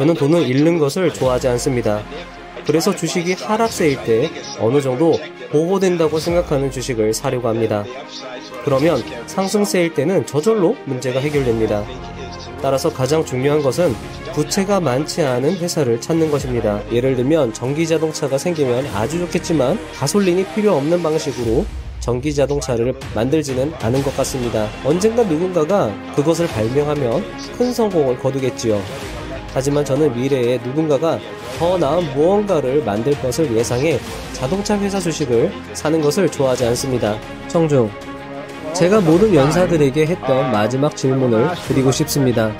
저는 돈을 잃는 것을 좋아하지 않습니다. 그래서 주식이 하락세일 때 어느 정도 보호된다고 생각하는 주식을 사려고 합니다. 그러면 상승세일 때는 저절로 문제가 해결됩니다. 따라서 가장 중요한 것은 부채가 많지 않은 회사를 찾는 것입니다. 예를 들면 전기 자동차가 생기면 아주 좋겠지만 가솔린이 필요 없는 방식으로 전기 자동차를 만들지는 않은 것 같습니다. 언젠가 누군가가 그것을 발명하면 큰 성공을 거두겠지요. 하지만 저는 미래에 누군가가 더 나은 무언가를 만들 것을 예상해 자동차 회사 주식을 사는 것을 좋아하지 않습니다. 청중. 제가 모든 연사들에게 했던 마지막 질문을 드리고 싶습니다.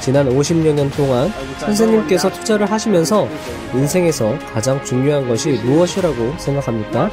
지난 50여년 동안 선생님께서 투자를 하시면서 인생에서 가장 중요한 것이 무엇이라고 생각합니까?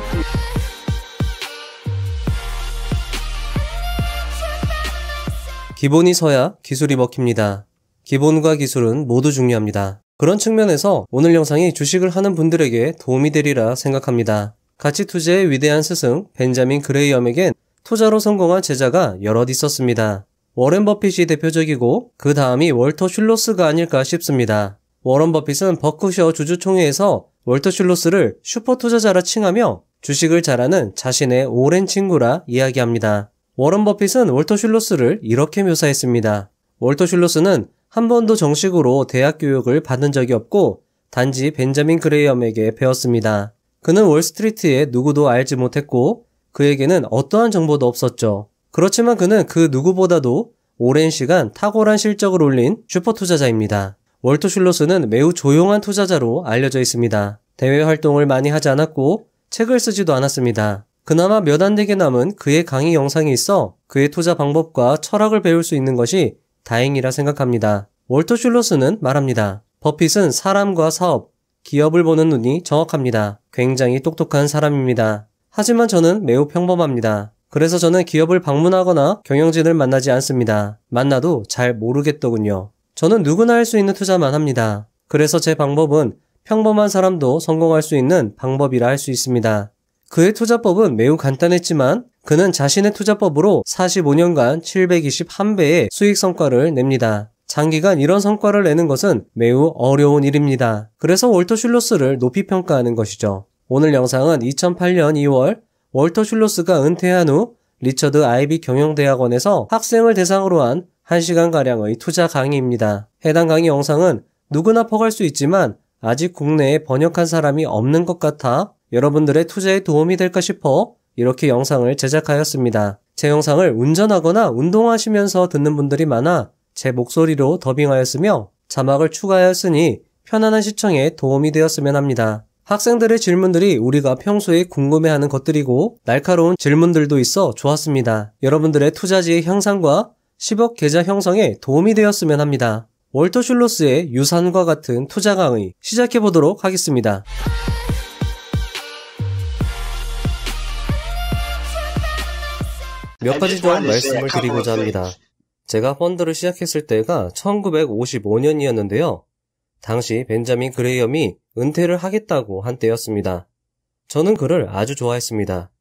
기본이 서야 기술이 먹힙니다. 기본과 기술은 모두 중요합니다. 그런 측면에서 오늘 영상이 주식을 하는 분들에게 도움이 되리라 생각합니다. 가치투자의 위대한 스승 벤자민 그레이엄에겐 투자로 성공한 제자가 여럿 있었습니다. 워렌 버핏이 대표적이고 그 다음이 월터 슐로스가 아닐까 싶습니다. 워런 버핏은 버크셔 주주총회에서 월터 슐로스를 슈퍼 투자자라 칭하며 주식을 잘하는 자신의 오랜 친구라 이야기합니다. 워런 버핏은 월터 슐로스를 이렇게 묘사했습니다. 월터 슐로스는 한 번도 정식으로 대학 교육을 받은 적이 없고 단지 벤자민 그레이엄에게 배웠습니다. 그는 월스트리트에 누구도 알지 못했고 그에게는 어떠한 정보도 없었죠. 그렇지만 그는 그 누구보다도 오랜 시간 탁월한 실적을 올린 슈퍼 투자자입니다. 월터 슐로스는 매우 조용한 투자자로 알려져 있습니다. 대외 활동을 많이 하지 않았고 책을 쓰지도 않았습니다. 그나마 몇 안 되게 남은 그의 강의 영상이 있어 그의 투자 방법과 철학을 배울 수 있는 것이 다행이라 생각합니다. 월터 슐로스는 말합니다. 버핏은 사람과 사업, 기업을 보는 눈이 정확합니다. 굉장히 똑똑한 사람입니다. 하지만 저는 매우 평범합니다. 그래서 저는 기업을 방문하거나 경영진을 만나지 않습니다. 만나도 잘 모르겠더군요. 저는 누구나 할 수 있는 투자만 합니다. 그래서 제 방법은 평범한 사람도 성공할 수 있는 방법이라 할 수 있습니다. 그의 투자법은 매우 간단했지만 그는 자신의 투자법으로 45년간 721배의 수익 성과를 냅니다. 장기간 이런 성과를 내는 것은 매우 어려운 일입니다. 그래서 월터 슐로스를 높이 평가하는 것이죠. 오늘 영상은 2008년 2월 월터 슐로스가 은퇴한 후 리처드 아이비 경영대학원에서 학생을 대상으로 한 1시간가량의 투자 강의입니다. 해당 강의 영상은 누구나 퍼갈 수 있지만 아직 국내에 번역한 사람이 없는 것 같아 여러분들의 투자에 도움이 될까 싶어 이렇게 영상을 제작하였습니다. 제 영상을 운전하거나 운동하시면서 듣는 분들이 많아 제 목소리로 더빙하였으며 자막을 추가하였으니 편안한 시청에 도움이 되었으면 합니다. 학생들의 질문들이 우리가 평소에 궁금해하는 것들이고 날카로운 질문들도 있어 좋았습니다. 여러분들의 투자지의 향상과 10억 계좌 형성에 도움이 되었으면 합니다. 월터 슐로스의 유산과 같은 투자 강의 시작해 보도록 하겠습니다. 몇 가지 좀 말씀을 드리고자 합니다. 제가 펀드를 시작했을 때가 1955년이었는데요. 당시 벤자민 그레이엄이 은퇴를 하겠다고 한 때였습니다. 저는 그를 아주 좋아했습니다.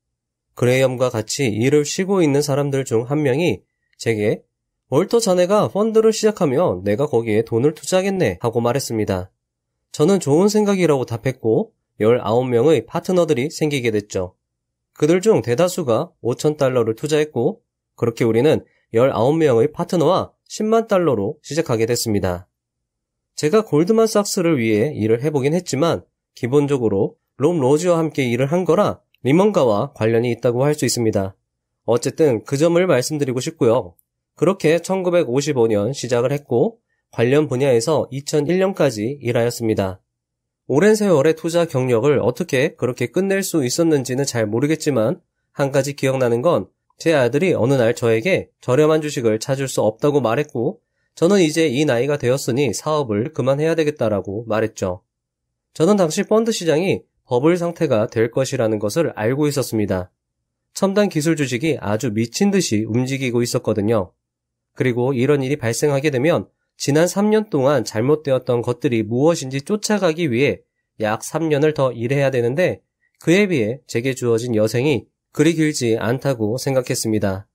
그레이엄과 같이 일을 쉬고 있는 사람들 중 한 명이 제게 월터 자네가 펀드를 시작하면 내가 거기에 돈을 투자하겠네 하고 말했습니다. 저는 좋은 생각이라고 답했고 19명의 파트너들이 생기게 됐죠. 그들 중 대다수가 5천 달러를 투자했고 그렇게 우리는 19명의 파트너와 10만 달러로 시작하게 됐습니다. 제가 골드만삭스를 위해 일을 해보긴 했지만 기본적으로 롬 로즈와 함께 일을 한 거라 리먼가와 관련이 있다고 할 수 있습니다. 어쨌든 그 점을 말씀드리고 싶고요. 그렇게 1955년 시작을 했고 관련 분야에서 2001년까지 일하였습니다. 오랜 세월의 투자 경력을 어떻게 그렇게 끝낼 수 있었는지는 잘 모르겠지만 한 가지 기억나는 건 제 아들이 어느 날 저에게 저렴한 주식을 찾을 수 없다고 말했고 저는 이제 이 나이가 되었으니 사업을 그만해야 되겠다라고 말했죠. 저는 당시 펀드 시장이 버블 상태가 될 것이라는 것을 알고 있었습니다. 첨단 기술 주식이 아주 미친 듯이 움직이고 있었거든요. 그리고 이런 일이 발생하게 되면 지난 3년 동안 잘못되었던 것들이 무엇인지 쫓아가기 위해 약 3년을 더 일해야 되는데 그에 비해 제게 주어진 여생이 그리 길지 않다고 생각했습니다.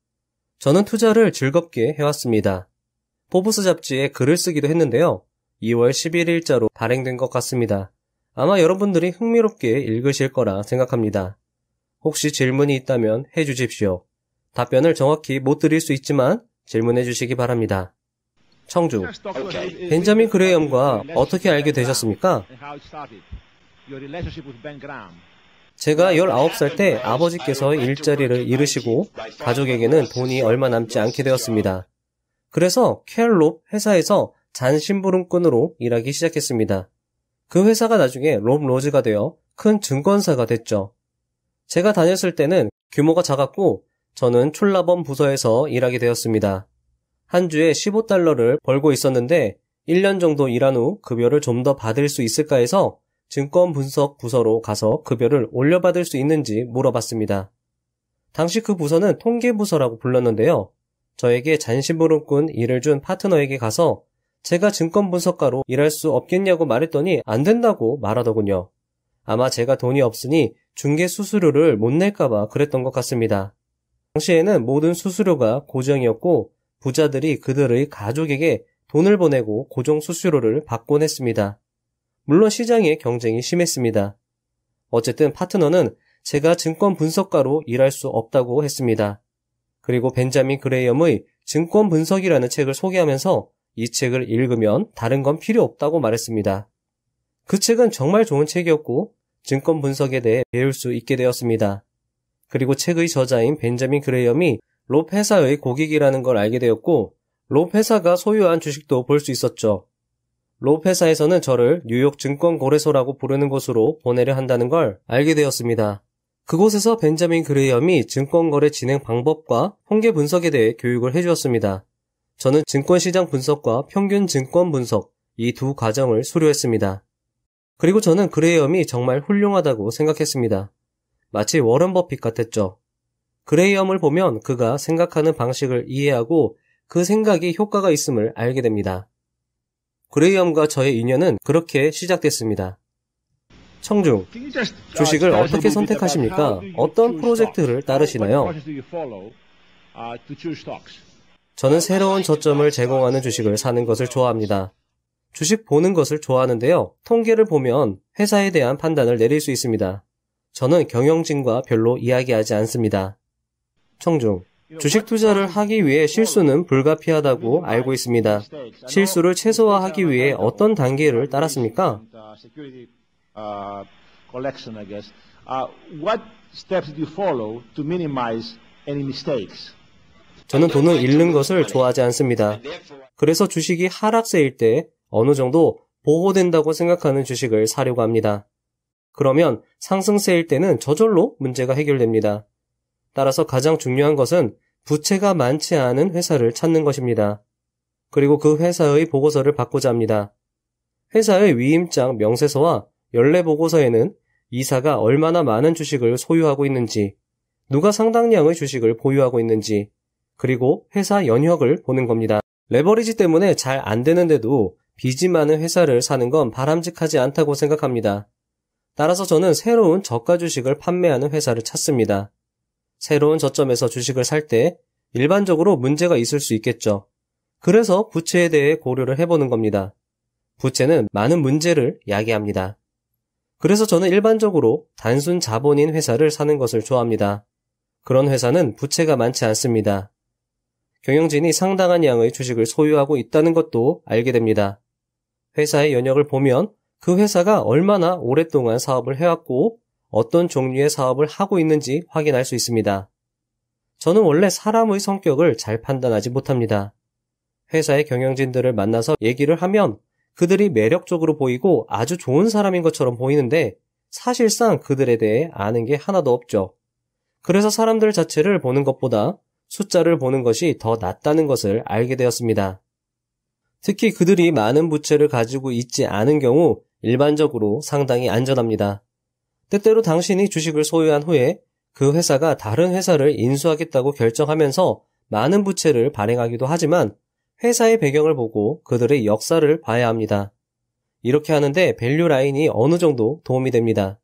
저는 투자를 즐겁게 해왔습니다. 포브스 잡지에 글을 쓰기도 했는데요. 2월 11일자로 발행된 것 같습니다. 아마 여러분들이 흥미롭게 읽으실 거라 생각합니다. 혹시 질문이 있다면 해주십시오. 답변을 정확히 못 드릴 수 있지만 질문해 주시기 바랍니다. 청주. 벤자민 그레이엄과 어떻게 알게 되셨습니까? 제가 19살 때 아버지께서 일자리를 잃으시고 가족에게는 돈이 얼마 남지 않게 되었습니다. 그래서 켈롭 회사에서 잔심부름꾼으로 일하기 시작했습니다. 그 회사가 나중에 롭 로즈가 되어 큰 증권사가 됐죠. 제가 다녔을 때는 규모가 작았고 저는 촐라범 부서에서 일하게 되었습니다. 한 주에 15달러를 벌고 있었는데 1년 정도 일한 후 급여를 좀 더 받을 수 있을까 해서 증권 분석 부서로 가서 급여를 올려받을 수 있는지 물어봤습니다. 당시 그 부서는 통계부서라고 불렀는데요. 저에게 잔심부름꾼 일을 준 파트너에게 가서 제가 증권 분석가로 일할 수 없겠냐고 말했더니 안 된다고 말하더군요. 아마 제가 돈이 없으니 중개 수수료를 못 낼까봐 그랬던 것 같습니다. 당시에는 모든 수수료가 고정이었고 부자들이 그들의 가족에게 돈을 보내고 고정 수수료를 받곤 했습니다. 물론 시장의 경쟁이 심했습니다. 어쨌든 파트너는 제가 증권 분석가로 일할 수 없다고 했습니다. 그리고 벤자민 그레이엄의 증권 분석이라는 책을 소개하면서 이 책을 읽으면 다른 건 필요 없다고 말했습니다. 그 책은 정말 좋은 책이었고 증권 분석에 대해 배울 수 있게 되었습니다. 그리고 책의 저자인 벤자민 그레이엄이 롭 회사의 고객이라는 걸 알게 되었고 롭 회사가 소유한 주식도 볼 수 있었죠. 롭 회사에서는 저를 뉴욕 증권거래소라고 부르는 곳으로 보내려 한다는 걸 알게 되었습니다. 그곳에서 벤자민 그레이엄이 증권거래 진행 방법과 통계 분석에 대해 교육을 해주었습니다. 저는 증권시장 분석과 평균 증권 분석 이 두 과정을 수료했습니다. 그리고 저는 그레이엄이 정말 훌륭하다고 생각했습니다. 마치 워런 버핏 같았죠. 그레이엄을 보면 그가 생각하는 방식을 이해하고 그 생각이 효과가 있음을 알게 됩니다. 그레이엄과 저의 인연은 그렇게 시작됐습니다. 청중, 주식을 어떻게 선택하십니까? 어떤 프로젝트를 따르시나요? 저는 새로운 저점을 제공하는 주식을 사는 것을 좋아합니다. 주식 보는 것을 좋아하는데요. 통계를 보면 회사에 대한 판단을 내릴 수 있습니다. 저는 경영진과 별로 이야기하지 않습니다. 청중. 주식 투자를 하기 위해 실수는 불가피하다고 알고 있습니다. 실수를 최소화하기 위해 어떤 단계를 따랐습니까? 저는 돈을 잃는 것을 좋아하지 않습니다. 그래서 주식이 하락세일 때 어느 정도 보호된다고 생각하는 주식을 사려고 합니다. 그러면 상승세일 때는 저절로 문제가 해결됩니다. 따라서 가장 중요한 것은 부채가 많지 않은 회사를 찾는 것입니다. 그리고 그 회사의 보고서를 받고자 합니다. 회사의 위임장 명세서와 연례 보고서에는 이사가 얼마나 많은 주식을 소유하고 있는지, 누가 상당량의 주식을 보유하고 있는지, 그리고 회사 연혁을 보는 겁니다. 레버리지 때문에 잘 안 되는데도 빚이 많은 회사를 사는 건 바람직하지 않다고 생각합니다. 따라서 저는 새로운 저가 주식을 판매하는 회사를 찾습니다. 새로운 저점에서 주식을 살 때 일반적으로 문제가 있을 수 있겠죠. 그래서 부채에 대해 고려를 해보는 겁니다. 부채는 많은 문제를 야기합니다. 그래서 저는 일반적으로 단순 자본인 회사를 사는 것을 좋아합니다. 그런 회사는 부채가 많지 않습니다. 경영진이 상당한 양의 주식을 소유하고 있다는 것도 알게 됩니다. 회사의 연역을 보면 그 회사가 얼마나 오랫동안 사업을 해왔고 어떤 종류의 사업을 하고 있는지 확인할 수 있습니다. 저는 원래 사람의 성격을 잘 판단하지 못합니다. 회사의 경영진들을 만나서 얘기를 하면 그들이 매력적으로 보이고 아주 좋은 사람인 것처럼 보이는데 사실상 그들에 대해 아는 게 하나도 없죠. 그래서 사람들 자체를 보는 것보다 숫자를 보는 것이 더 낫다는 것을 알게 되었습니다. 특히 그들이 많은 부채를 가지고 있지 않은 경우 일반적으로 상당히 안전합니다. 때때로 당신이 주식을 소유한 후에 그 회사가 다른 회사를 인수하겠다고 결정하면서 많은 부채를 발행하기도 하지만 회사의 배경을 보고 그들의 역사를 봐야 합니다. 이렇게 하는데 밸류 라인이 어느 정도 도움이 됩니다.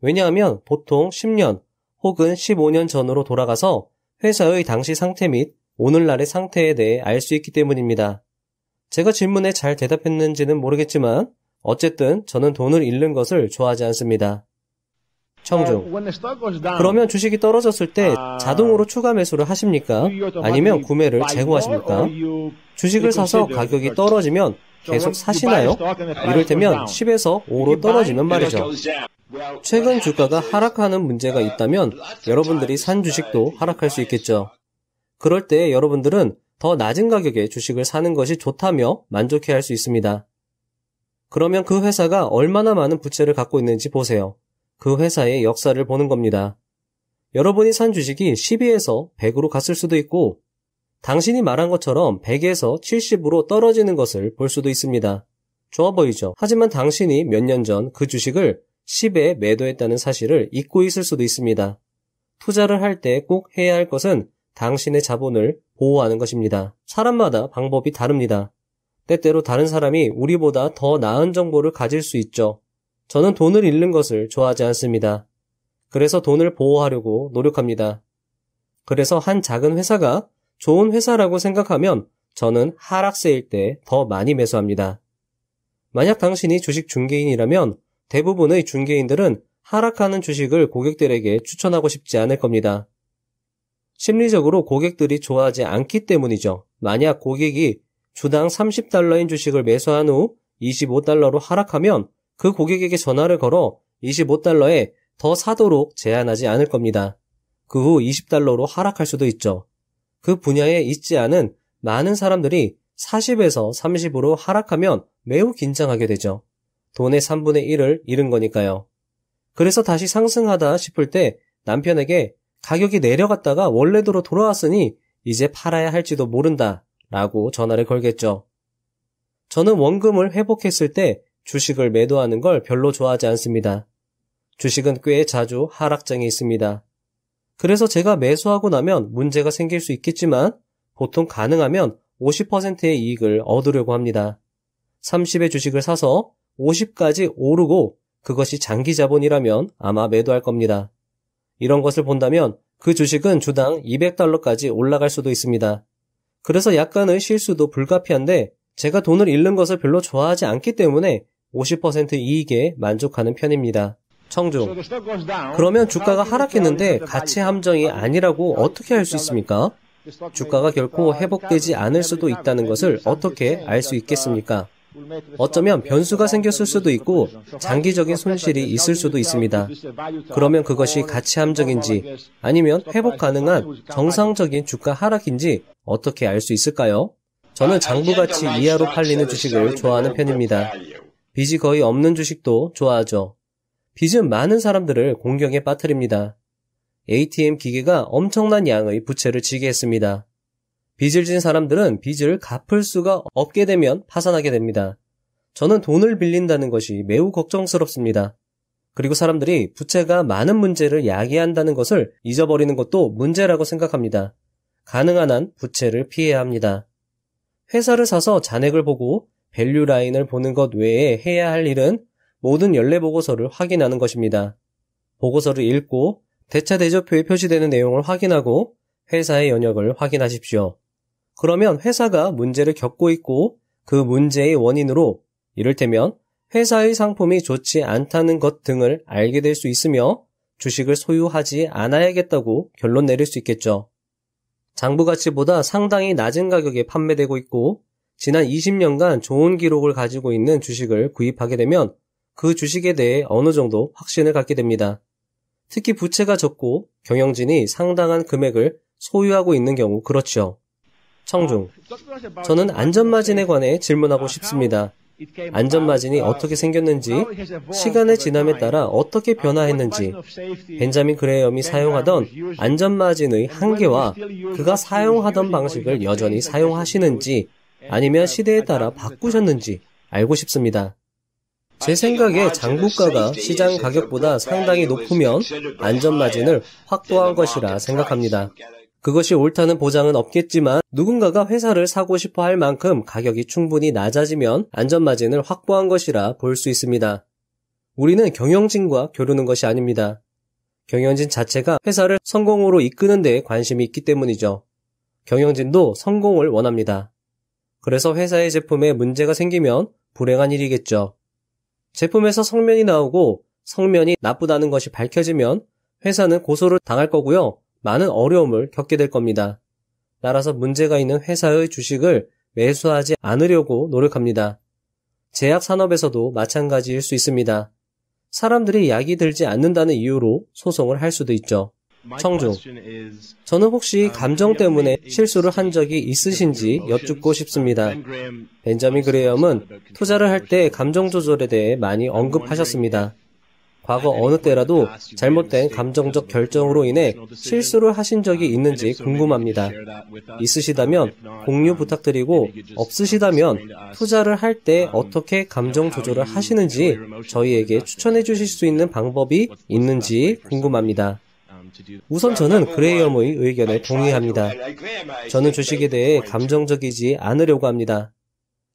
왜냐하면 보통 10년 혹은 15년 전으로 돌아가서 회사의 당시 상태 및 오늘날의 상태에 대해 알 수 있기 때문입니다. 제가 질문에 잘 대답했는지는 모르겠지만 어쨌든 저는 돈을 잃는 것을 좋아하지 않습니다. 청중. 그러면 주식이 떨어졌을 때 자동으로 추가 매수를 하십니까? 아니면 구매를 제고하십니까? 주식을 사서 가격이 떨어지면 계속 사시나요? 이를테면 10에서 5로 떨어지면 말이죠. 최근 주가가 하락하는 문제가 있다면 여러분들이 산 주식도 하락할 수 있겠죠. 그럴 때 여러분들은 더 낮은 가격에 주식을 사는 것이 좋다며 만족해 할수 있습니다. 그러면 그 회사가 얼마나 많은 부채를 갖고 있는지 보세요. 그 회사의 역사를 보는 겁니다. 여러분이 산 주식이 12에서 100으로 갔을 수도 있고, 당신이 말한 것처럼 100에서 70으로 떨어지는 것을 볼 수도 있습니다. 좋아 보이죠? 하지만 당신이 몇 년 전 그 주식을 10에 매도했다는 사실을 잊고 있을 수도 있습니다. 투자를 할 때 꼭 해야 할 것은 당신의 자본을 보호하는 것입니다. 사람마다 방법이 다릅니다. 때때로 다른 사람이 우리보다 더 나은 정보를 가질 수 있죠. 저는 돈을 잃는 것을 좋아하지 않습니다. 그래서 돈을 보호하려고 노력합니다. 그래서 한 작은 회사가 좋은 회사라고 생각하면 저는 하락세일 때 더 많이 매수합니다. 만약 당신이 주식 중개인이라면 대부분의 중개인들은 하락하는 주식을 고객들에게 추천하고 싶지 않을 겁니다. 심리적으로 고객들이 좋아하지 않기 때문이죠. 만약 고객이 주당 30달러인 주식을 매수한 후 25달러로 하락하면 그 고객에게 전화를 걸어 25달러에 더 사도록 제한하지 않을 겁니다. 그 후 20달러로 하락할 수도 있죠. 그 분야에 있지 않은 많은 사람들이 40에서 30으로 하락하면 매우 긴장하게 되죠. 돈의 3분의 1을 잃은 거니까요. 그래서 다시 상승하다 싶을 때 남편에게 가격이 내려갔다가 원래대로 돌아왔으니 이제 팔아야 할지도 모른다 라고 전화를 걸겠죠. 저는 원금을 회복했을 때 주식을 매도하는 걸 별로 좋아하지 않습니다. 주식은 꽤 자주 하락장에 있습니다. 그래서 제가 매수하고 나면 문제가 생길 수 있겠지만 보통 가능하면 50%의 이익을 얻으려고 합니다. 30의 주식을 사서 50까지 오르고 그것이 장기 자본이라면 아마 매도할 겁니다. 이런 것을 본다면 그 주식은 주당 200달러까지 올라갈 수도 있습니다. 그래서 약간의 실수도 불가피한데 제가 돈을 잃는 것을 별로 좋아하지 않기 때문에 50% 이익에 만족하는 편입니다. 청중. 그러면 주가가 하락했는데 가치 함정이 아니라고 어떻게 할 수 있습니까? 주가가 결코 회복되지 않을 수도 있다는 것을 어떻게 알 수 있겠습니까? 어쩌면 변수가 생겼을 수도 있고 장기적인 손실이 있을 수도 있습니다. 그러면 그것이 가치 함정인지 아니면 회복 가능한 정상적인 주가 하락인지 어떻게 알 수 있을까요? 저는 장부가치 이하로 팔리는 주식을 좋아하는 편입니다. 빚이 거의 없는 주식도 좋아하죠. 빚은 많은 사람들을 공경에 빠뜨립니다. ATM 기계가 엄청난 양의 부채를 지게 했습니다. 빚을 진 사람들은 빚을 갚을 수가 없게 되면 파산하게 됩니다. 저는 돈을 빌린다는 것이 매우 걱정스럽습니다. 그리고 사람들이 부채가 많은 문제를 야기한다는 것을 잊어버리는 것도 문제라고 생각합니다. 가능한 한 부채를 피해야 합니다. 회사를 사서 잔액을 보고 밸류 라인을 보는 것 외에 해야 할 일은 모든 연례 보고서를 확인하는 것입니다. 보고서를 읽고 대차 대조표에 표시되는 내용을 확인하고 회사의 연역을 확인하십시오. 그러면 회사가 문제를 겪고 있고 그 문제의 원인으로 이를테면 회사의 상품이 좋지 않다는 것 등을 알게 될 수 있으며 주식을 소유하지 않아야겠다고 결론 내릴 수 있겠죠. 장부 가치보다 상당히 낮은 가격에 판매되고 있고 지난 20년간 좋은 기록을 가지고 있는 주식을 구입하게 되면 그 주식에 대해 어느 정도 확신을 갖게 됩니다. 특히 부채가 적고 경영진이 상당한 금액을 소유하고 있는 경우 그렇죠. 청중. 저는 안전마진에 관해 질문하고 싶습니다. 안전마진이 어떻게 생겼는지, 시간의 지남에 따라 어떻게 변화했는지, 벤자민 그레엄이 사용하던 안전마진의 한계와 그가 사용하던 방식을 여전히 사용하시는지 아니면 시대에 따라 바꾸셨는지 알고 싶습니다. 제 생각에 장국가가 시장 가격보다 상당히 높으면 안전마진을 확보한 것이라 생각합니다. 그것이 옳다는 보장은 없겠지만 누군가가 회사를 사고 싶어 할 만큼 가격이 충분히 낮아지면 안전마진을 확보한 것이라 볼 수 있습니다. 우리는 경영진과 겨루는 것이 아닙니다. 경영진 자체가 회사를 성공으로 이끄는 데 관심이 있기 때문이죠. 경영진도 성공을 원합니다. 그래서 회사의 제품에 문제가 생기면 불행한 일이겠죠. 제품에서 성면이 나오고 성면이 나쁘다는 것이 밝혀지면 회사는 고소를 당할 거고요. 많은 어려움을 겪게 될 겁니다. 따라서 문제가 있는 회사의 주식을 매수하지 않으려고 노력합니다. 제약 산업에서도 마찬가지일 수 있습니다. 사람들이 약이 들지 않는다는 이유로 소송을 할 수도 있죠. 청중. 저는 혹시 um, 감정 때문에 실수를 한 적이 있으신지 여쭙고 uh, 싶습니다. 벤자민 그레이엄은 투자를 할 때 감정 조절에 대해 많이 언급하셨습니다. 과거 어느 때라도 잘못된 감정적 결정으로 인해 실수를 하신 적이 um, 있는지 궁금합니다. 있으시다면 공유 um, 부탁드리고 없으시다면 투자를 할 때 어떻게 감정 조절을 하시는지 저희에게 추천해 주실 수 있는 방법이 있는지 궁금합니다. 우선 저는 그레이 엄의 의견에 동의합니다. 저는 주식에 대해 감정적이지 않으려고 합니다.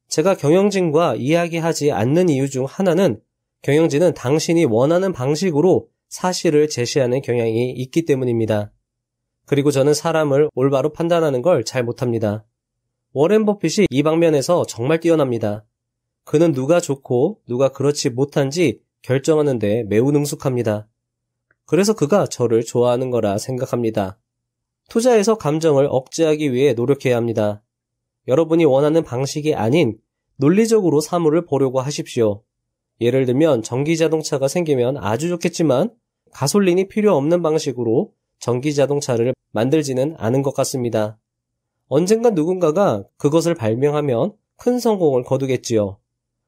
제가 경영진과 이야기하지 않는 이유 중 하나는 경영진은 당신이 원하는 방식으로 사실을 제시하는 경향이 있기 때문입니다. 그리고 저는 사람을 올바로 판단하는 걸 잘 못합니다. 워렌 버핏이 이 방면에서 정말 뛰어납니다. 그는 누가 좋고 누가 그렇지 못한지 결정하는데 매우 능숙합니다. 그래서 그가 저를 좋아하는 거라 생각합니다. 투자에서 감정을 억제하기 위해 노력해야 합니다. 여러분이 원하는 방식이 아닌 논리적으로 사물을 보려고 하십시오. 예를 들면 전기 자동차가 생기면 아주 좋겠지만 가솔린이 필요 없는 방식으로 전기 자동차를 만들지는 않은 것 같습니다. 언젠가 누군가가 그것을 발명하면 큰 성공을 거두겠지요.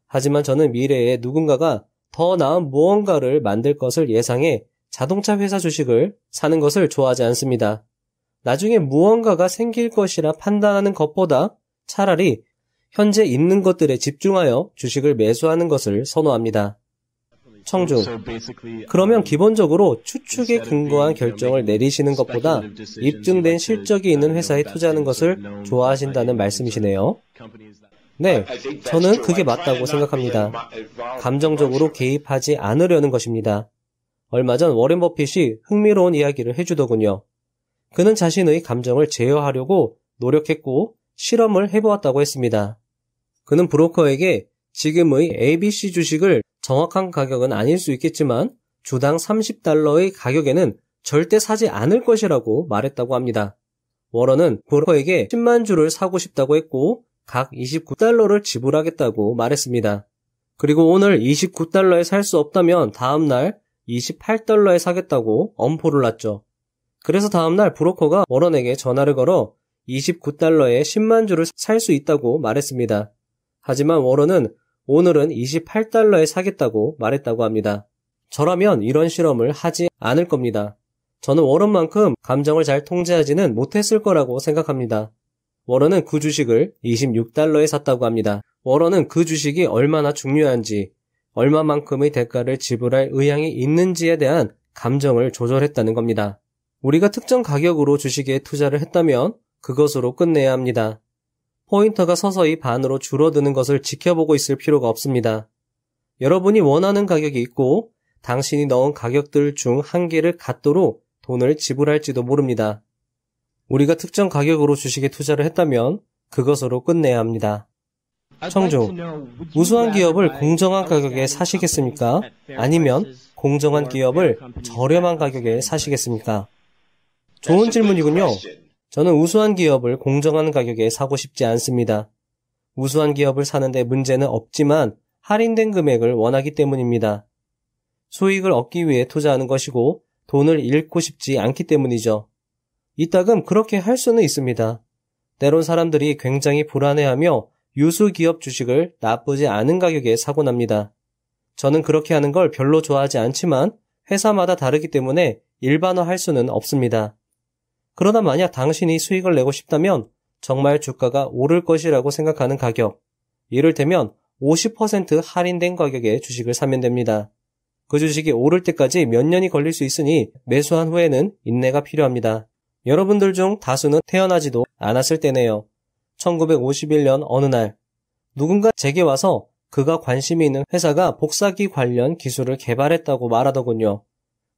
하지만 저는 미래에 누군가가 더 나은 무언가를 만들 것을 예상해 자동차 회사 주식을 사는 것을 좋아하지 않습니다. 나중에 무언가가 생길 것이라 판단하는 것보다 차라리 현재 있는 것들에 집중하여 주식을 매수하는 것을 선호합니다. 청중. Um, 그러면 기본적으로 추측에 근거한 결정을 내리시는 것보다 입증된 실적이 있는 회사에 투자하는 것을 좋아하신다는 말씀이시네요. 네, 저는 그게 맞다고 생각합니다. 감정적으로 개입하지 않으려는 것입니다. 얼마 전 워렌 버핏이 흥미로운 이야기를 해주더군요. 그는 자신의 감정을 제어하려고 노력했고 실험을 해보았다고 했습니다. 그는 브로커에게 지금의 ABC 주식을 정확한 가격은 아닐 수 있겠지만 주당 30달러의 가격에는 절대 사지 않을 것이라고 말했다고 합니다. 워런은 브로커에게 10만 주를 사고 싶다고 했고 각 29달러를 지불하겠다고 말했습니다. 그리고 오늘 29달러에 살 수 없다면 다음날 28달러에 사겠다고 엄포를 놨죠. 그래서 다음날 브로커가 워런에게 전화를 걸어 29달러에 10만 주를 살 수 있다고 말했습니다. 하지만 워런은 오늘은 28달러에 사겠다고 말했다고 합니다. 저라면 이런 실험을 하지 않을 겁니다. 저는 워런만큼 감정을 잘 통제하지는 못했을 거라고 생각합니다. 워런은 그 주식을 26달러에 샀다고 합니다. 워런은 그 주식이 얼마나 중요한지 얼마만큼의 대가를 지불할 의향이 있는지에 대한 감정을 조절했다는 겁니다. 우리가 특정 가격으로 주식에 투자를 했다면 그것으로 끝내야 합니다. 포인터가 서서히 반으로 줄어드는 것을 지켜보고 있을 필요가 없습니다. 여러분이 원하는 가격이 있고 당신이 넣은 가격들 중 한 개를 갖도록 돈을 지불할지도 모릅니다. 우리가 특정 가격으로 주식에 투자를 했다면 그것으로 끝내야 합니다. 청조, 우수한 기업을 공정한 가격에 사시겠습니까? 아니면 공정한 기업을 저렴한 가격에 사시겠습니까? 좋은 질문이군요. 저는 우수한 기업을 공정한 가격에 사고 싶지 않습니다. 우수한 기업을 사는데 문제는 없지만 할인된 금액을 원하기 때문입니다. 수익을 얻기 위해 투자하는 것이고 돈을 잃고 싶지 않기 때문이죠. 이따금 그렇게 할 수는 있습니다. 때론 사람들이 굉장히 불안해하며 유수기업 주식을 나쁘지 않은 가격에 사고 납니다. 저는 그렇게 하는 걸 별로 좋아하지 않지만 회사마다 다르기 때문에 일반화할 수는 없습니다. 그러나 만약 당신이 수익을 내고 싶다면 정말 주가가 오를 것이라고 생각하는 가격, 이를테면 50% 할인된 가격에 주식을 사면 됩니다. 그 주식이 오를 때까지 몇 년이 걸릴 수 있으니 매수한 후에는 인내가 필요합니다. 여러분들 중 다수는 태어나지도 않았을 때네요. 1951년 어느 날 누군가 제게 와서 그가 관심이 있는 회사가 복사기 관련 기술을 개발했다고 말하더군요.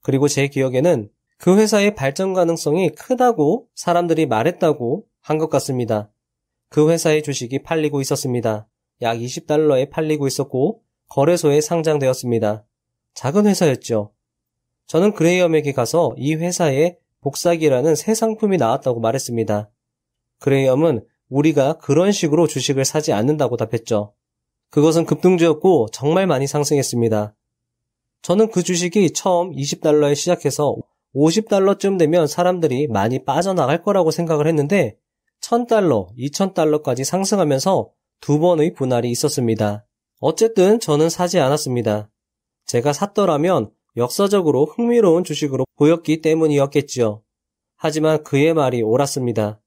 그리고 제 기억에는 그 회사의 발전 가능성이 크다고 사람들이 말했다고 한 것 같습니다. 그 회사의 주식이 팔리고 있었습니다. 약 20달러에 팔리고 있었고 거래소에 상장되었습니다. 작은 회사였죠. 저는 그레이엄에게 가서 이 회사에 복사기라는 새 상품이 나왔다고 말했습니다. 그레이엄은 우리가 그런 식으로 주식을 사지 않는다고 답했죠. 그것은 급등주였고 정말 많이 상승했습니다. 저는 그 주식이 처음 20달러에 시작해서 50달러쯤 되면 사람들이 많이 빠져나갈 거라고 생각을 했는데 1000달러, 2000달러까지 상승하면서 두 번의 분할이 있었습니다. 어쨌든 저는 사지 않았습니다. 제가 샀더라면 역사적으로 흥미로운 주식으로 보였기 때문이었겠지요. 하지만 그의 말이 옳았습니다.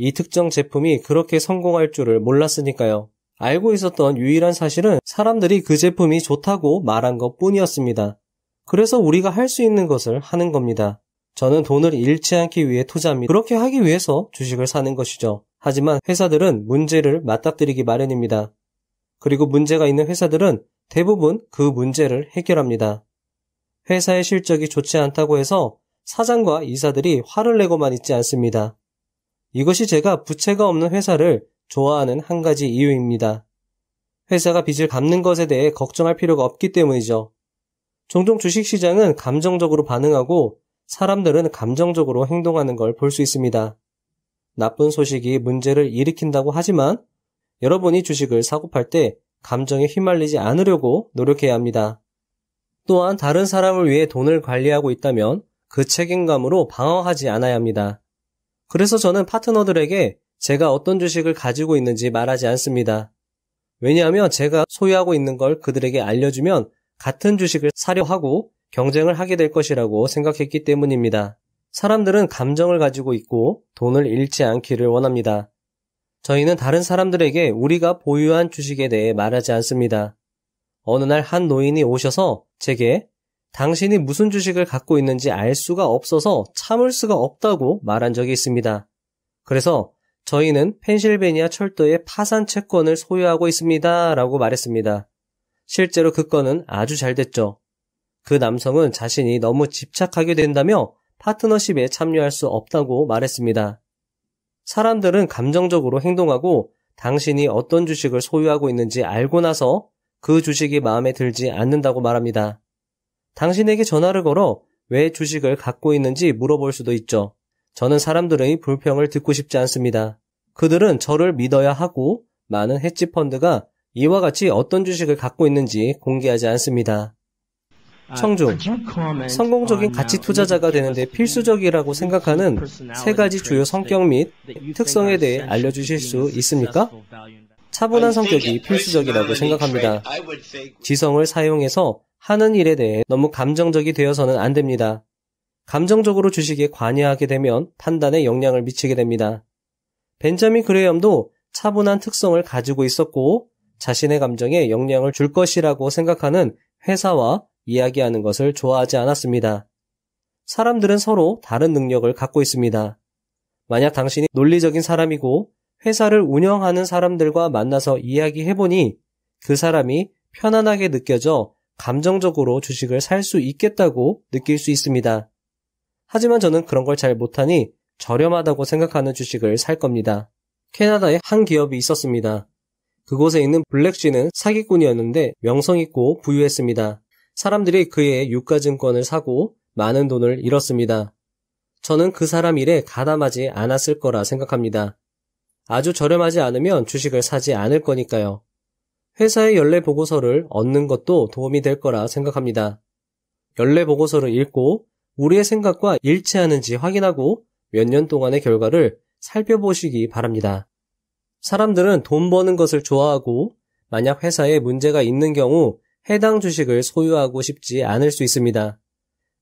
이 특정 제품이 그렇게 성공할 줄을 몰랐으니까요. 알고 있었던 유일한 사실은 사람들이 그 제품이 좋다고 말한 것 뿐이었습니다. 그래서 우리가 할 수 있는 것을 하는 겁니다. 저는 돈을 잃지 않기 위해 투자합니다. 그렇게 하기 위해서 주식을 사는 것이죠. 하지만 회사들은 문제를 맞닥뜨리기 마련입니다. 그리고 문제가 있는 회사들은 대부분 그 문제를 해결합니다. 회사의 실적이 좋지 않다고 해서 사장과 이사들이 화를 내고만 있지 않습니다. 이것이 제가 부채가 없는 회사를 좋아하는 한 가지 이유입니다. 회사가 빚을 갚는 것에 대해 걱정할 필요가 없기 때문이죠. 종종 주식시장은 감정적으로 반응하고 사람들은 감정적으로 행동하는 걸 볼 수 있습니다. 나쁜 소식이 문제를 일으킨다고 하지만 여러분이 주식을 사고팔 때 감정에 휘말리지 않으려고 노력해야 합니다. 또한 다른 사람을 위해 돈을 관리하고 있다면 그 책임감으로 방어하지 않아야 합니다. 그래서 저는 파트너들에게 제가 어떤 주식을 가지고 있는지 말하지 않습니다. 왜냐하면 제가 소유하고 있는 걸 그들에게 알려주면 같은 주식을 사려 하고 경쟁을 하게 될 것이라고 생각했기 때문입니다. 사람들은 감정을 가지고 있고 돈을 잃지 않기를 원합니다. 저희는 다른 사람들에게 우리가 보유한 주식에 대해 말하지 않습니다. 어느 날 한 노인이 오셔서 제게 당신이 무슨 주식을 갖고 있는지 알 수가 없어서 참을 수가 없다고 말한 적이 있습니다. 그래서 저희는 펜실베니아 철도의 파산 채권을 소유하고 있습니다. 라고 말했습니다. 실제로 그 건은 아주 잘 됐죠. 그 남성은 자신이 너무 집착하게 된다며 파트너십에 참여할 수 없다고 말했습니다. 사람들은 감정적으로 행동하고 당신이 어떤 주식을 소유하고 있는지 알고 나서 그 주식이 마음에 들지 않는다고 말합니다. 당신에게 전화를 걸어 왜 주식을 갖고 있는지 물어볼 수도 있죠. 저는 사람들의 불평을 듣고 싶지 않습니다. 그들은 저를 믿어야 하고 많은 헤지 펀드가 이와 같이 어떤 주식을 갖고 있는지 공개하지 않습니다. 아, 청중, 성공적인 가치 uh, 투자자가 되는데 필수적이라고 생각하는 세 가지 주요 성격 및 특성에 대해 알려주실 수 있습니까? 차분한 성격이 필수적이라고 생각합니다. 지성을 사용해서 하는 일에 대해 너무 감정적이 되어서는 안 됩니다. 감정적으로 주식에 관여하게 되면 판단에 영향을 미치게 됩니다. 벤자민 그레엄도 차분한 특성을 가지고 있었고 자신의 감정에 영향을 줄 것이라고 생각하는 회사와 이야기하는 것을 좋아하지 않았습니다. 사람들은 서로 다른 능력을 갖고 있습니다. 만약 당신이 논리적인 사람이고 회사를 운영하는 사람들과 만나서 이야기해보니 그 사람이 편안하게 느껴져 감정적으로 주식을 살 수 있겠다고 느낄 수 있습니다. 하지만 저는 그런 걸 잘 못하니 저렴하다고 생각하는 주식을 살 겁니다. 캐나다에 한 기업이 있었습니다. 그곳에 있는 블랙씨는 사기꾼이었는데 명성 있고 부유했습니다. 사람들이 그의 유가증권을 사고 많은 돈을 잃었습니다. 저는 그 사람 일에 가담하지 않았을 거라 생각합니다. 아주 저렴하지 않으면 주식을 사지 않을 거니까요. 회사의 연례 보고서를 얻는 것도 도움이 될 거라 생각합니다. 연례 보고서를 읽고 우리의 생각과 일치하는지 확인하고 몇 년 동안의 결과를 살펴보시기 바랍니다. 사람들은 돈 버는 것을 좋아하고 만약 회사에 문제가 있는 경우 해당 주식을 소유하고 싶지 않을 수 있습니다.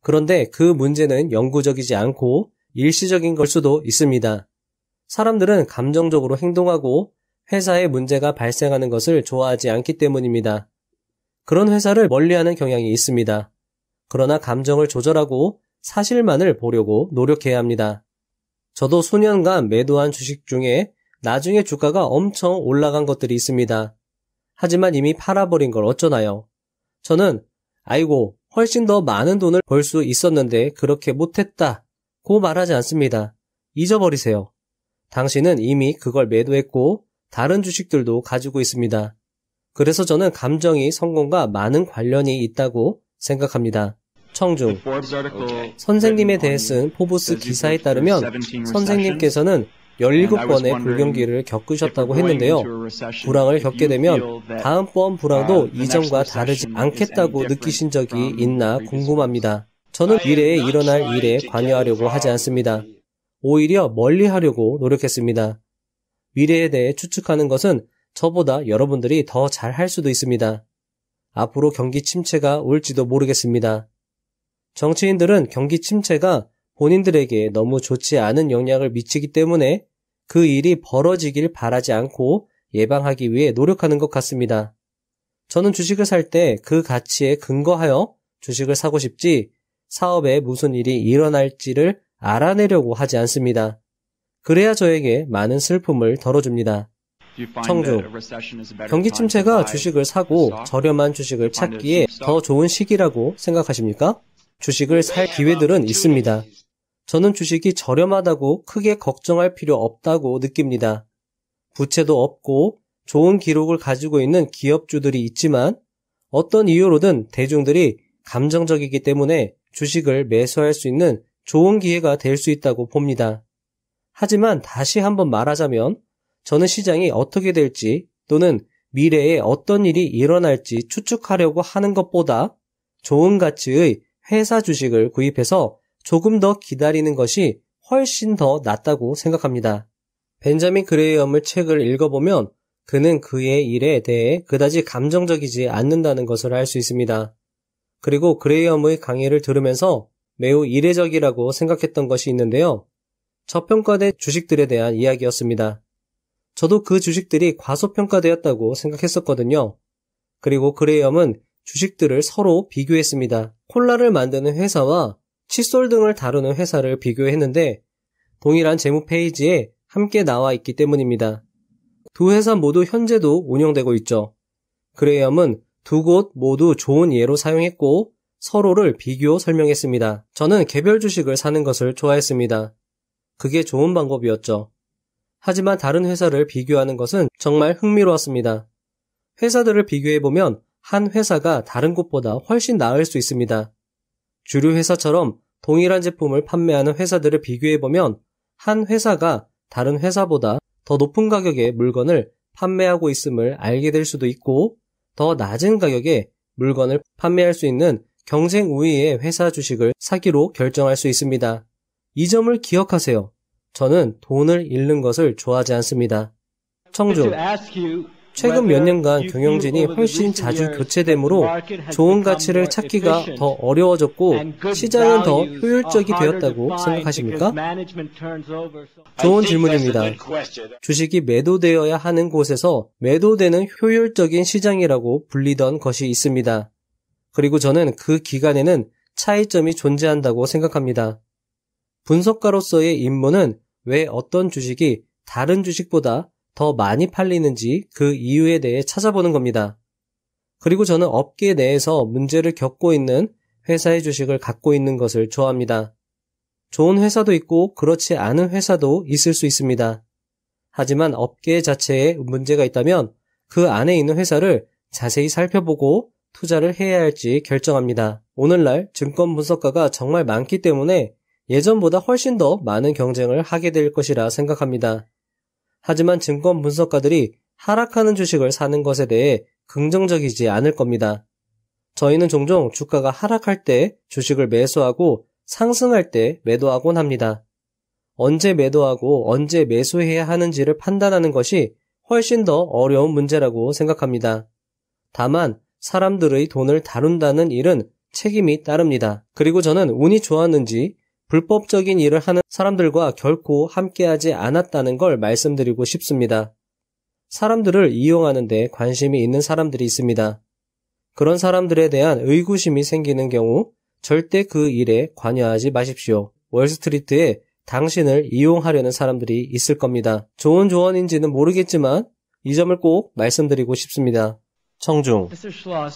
그런데 그 문제는 영구적이지 않고 일시적인 걸 수도 있습니다. 사람들은 감정적으로 행동하고 회사에 문제가 발생하는 것을 좋아하지 않기 때문입니다. 그런 회사를 멀리하는 경향이 있습니다. 그러나 감정을 조절하고 사실만을 보려고 노력해야 합니다. 저도 수년간 매도한 주식 중에 나중에 주가가 엄청 올라간 것들이 있습니다. 하지만 이미 팔아버린 걸 어쩌나요? 저는 아이고 훨씬 더 많은 돈을 벌 수 있었는데 그렇게 못했다. 고 말하지 않습니다. 잊어버리세요. 당신은 이미 그걸 매도했고 다른 주식들도 가지고 있습니다. 그래서 저는 감정이 성공과 많은 관련이 있다고 생각합니다. 청중. 선생님에 대해 쓴 포브스 기사에 따르면 선생님께서는 17번의 불경기를 겪으셨다고 했는데요. 불황을 겪게 되면 다음번 불황도 uh, 이전과 다르지 않겠다고 느끼신 적이 있나 궁금합니다. 저는 미래에 일어날 일에 관여하려고 하지 않습니다. 오히려 멀리 하려고 노력했습니다. 미래에 대해 추측하는 것은 저보다 여러분들이 더 잘 할 수도 있습니다. 앞으로 경기 침체가 올지도 모르겠습니다. 정치인들은 경기 침체가 본인들에게 너무 좋지 않은 영향을 미치기 때문에 그 일이 벌어지길 바라지 않고 예방하기 위해 노력하는 것 같습니다. 저는 주식을 살 때 그 가치에 근거하여 주식을 사고 싶지 사업에 무슨 일이 일어날지를 알아내려고 하지 않습니다. 그래야 저에게 많은 슬픔을 덜어줍니다. 청주. 경기 침체가 주식을 사고 저렴한 주식을 찾기에 더 좋은 시기라고 생각하십니까? 주식을 살 기회들은 있습니다. 저는 주식이 저렴하다고 크게 걱정할 필요 없다고 느낍니다. 부채도 없고 좋은 기록을 가지고 있는 기업주들이 있지만 어떤 이유로든 대중들이 감정적이기 때문에 주식을 매수할 수 있는 좋은 기회가 될 수 있다고 봅니다. 하지만 다시 한번 말하자면 저는 시장이 어떻게 될지 또는 미래에 어떤 일이 일어날지 추측하려고 하는 것보다 좋은 가치의 회사 주식을 구입해서 조금 더 기다리는 것이 훨씬 더 낫다고 생각합니다. 벤자민 그레이엄의 책을 읽어보면 그는 그의 일에 대해 그다지 감정적이지 않는다는 것을 알 수 있습니다. 그리고 그레이엄의 강의를 들으면서 매우 이례적이라고 생각했던 것이 있는데요. 저평가된 주식들에 대한 이야기였습니다. 저도 그 주식들이 과소평가되었다고 생각했었거든요. 그리고 그레이엄은 주식들을 서로 비교했습니다. 콜라를 만드는 회사와 칫솔 등을 다루는 회사를 비교했는데 동일한 재무 페이지에 함께 나와 있기 때문입니다. 두 회사 모두 현재도 운영되고 있죠. 그레이엄은 두 곳 모두 좋은 예로 사용했고 서로를 비교 설명했습니다. 저는 개별 주식을 사는 것을 좋아했습니다. 그게 좋은 방법이었죠. 하지만 다른 회사를 비교하는 것은 정말 흥미로웠습니다. 회사들을 비교해보면 한 회사가 다른 곳보다 훨씬 나을 수 있습니다. 주류 회사처럼 동일한 제품을 판매하는 회사들을 비교해보면 한 회사가 다른 회사보다 더 높은 가격의 물건을 판매하고 있음을 알게 될 수도 있고 더 낮은 가격에 물건을 판매할 수 있는 경쟁 우위의 회사 주식을 사기로 결정할 수 있습니다. 이 점을 기억하세요. 저는 돈을 잃는 것을 좋아하지 않습니다. 청주. 최근 몇 년간 경영진이 훨씬 자주 교체되므로 좋은 가치를 찾기가 더 어려워졌고 시장은 더 효율적이 되었다고 생각하십니까? 좋은 질문입니다. 주식이 매도되어야 하는 곳에서 매도되는 효율적인 시장이라고 불리던 것이 있습니다. 그리고 저는 그 기간에는 차이점이 존재한다고 생각합니다. 분석가로서의 임무는 왜 어떤 주식이 다른 주식보다 더 많이 팔리는지 그 이유에 대해 찾아보는 겁니다. 그리고 저는 업계 내에서 문제를 겪고 있는 회사의 주식을 갖고 있는 것을 좋아합니다. 좋은 회사도 있고 그렇지 않은 회사도 있을 수 있습니다. 하지만 업계 자체에 문제가 있다면 그 안에 있는 회사를 자세히 살펴보고 투자를 해야 할지 결정합니다. 오늘날 증권 분석가가 정말 많기 때문에 예전보다 훨씬 더 많은 경쟁을 하게 될 것이라 생각합니다. 하지만 증권 분석가들이 하락하는 주식을 사는 것에 대해 긍정적이지 않을 겁니다. 저희는 종종 주가가 하락할 때 주식을 매수하고 상승할 때 매도하곤 합니다. 언제 매도하고 언제 매수해야 하는지를 판단하는 것이 훨씬 더 어려운 문제라고 생각합니다. 다만 사람들의 돈을 다룬다는 일은 책임이 따릅니다. 그리고 저는 운이 좋았는지 불법적인 일을 하는 사람들과 결코 함께하지 않았다는 걸 말씀드리고 싶습니다. 사람들을 이용하는 데 관심이 있는 사람들이 있습니다. 그런 사람들에 대한 의구심이 생기는 경우 절대 그 일에 관여하지 마십시오. 월스트리트에 당신을 이용하려는 사람들이 있을 겁니다. 좋은 조언인지는 모르겠지만 이 점을 꼭 말씀드리고 싶습니다. 청중,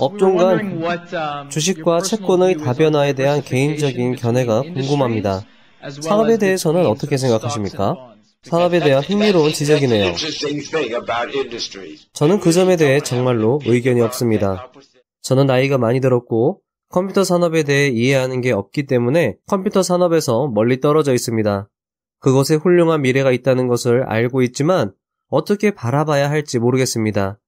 업종 간 um, 주식과 채권의 다변화에 대한 개인적인 견해가 궁금합니다. 산업에 대해서는 어떻게 생각하십니까? 산업에 대한 흥미로운 지적이네요. 저는 그 점에 대해 정말로 의견이 없습니다. 저는 나이가 많이 들었고 컴퓨터 산업에 대해 이해하는 게 없기 때문에 컴퓨터 산업에서 멀리 떨어져 있습니다. 그것에 훌륭한 미래가 있다는 것을 알고 있지만 어떻게 바라봐야 할지 모르겠습니다.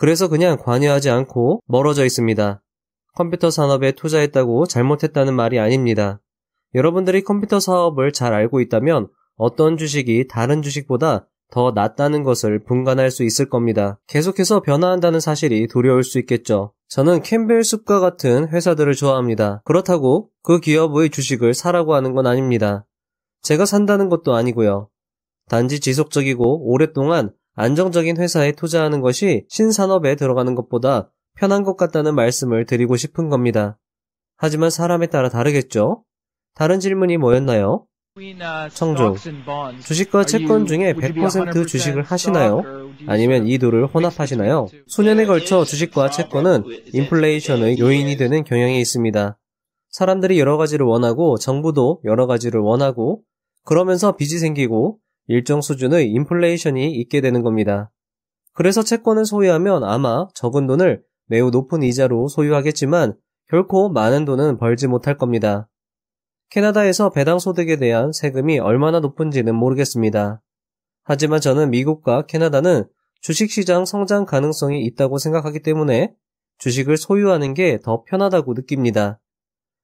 그래서 그냥 관여하지 않고 멀어져 있습니다. 컴퓨터 산업에 투자했다고 잘못했다는 말이 아닙니다. 여러분들이 컴퓨터 사업을 잘 알고 있다면 어떤 주식이 다른 주식보다 더 낫다는 것을 분간할 수 있을 겁니다. 계속해서 변화한다는 사실이 두려울 수 있겠죠. 저는 캠벨 숲과 같은 회사들을 좋아합니다. 그렇다고 그 기업의 주식을 사라고 하는 건 아닙니다. 제가 산다는 것도 아니고요. 단지 지속적이고 오랫동안 안정적인 회사에 투자하는 것이 신산업에 들어가는 것보다 편한 것 같다는 말씀을 드리고 싶은 겁니다. 하지만 사람에 따라 다르겠죠? 다른 질문이 뭐였나요? 청조. 주식과 채권 중에 100% 주식을 하시나요? 아니면 이 둘을 혼합하시나요? 수년에 걸쳐 주식과 채권은 인플레이션의 요인이 되는 경향이 있습니다. 사람들이 여러 가지를 원하고 정부도 여러 가지를 원하고 그러면서 빚이 생기고 일정 수준의 인플레이션이 있게 되는 겁니다. 그래서 채권을 소유하면 아마 적은 돈을 매우 높은 이자로 소유하겠지만 결코 많은 돈은 벌지 못할 겁니다. 캐나다에서 배당 소득에 대한 세금이 얼마나 높은지는 모르겠습니다. 하지만 저는 미국과 캐나다는 주식시장 성장 가능성이 있다고 생각하기 때문에 주식을 소유하는 게 더 편하다고 느낍니다.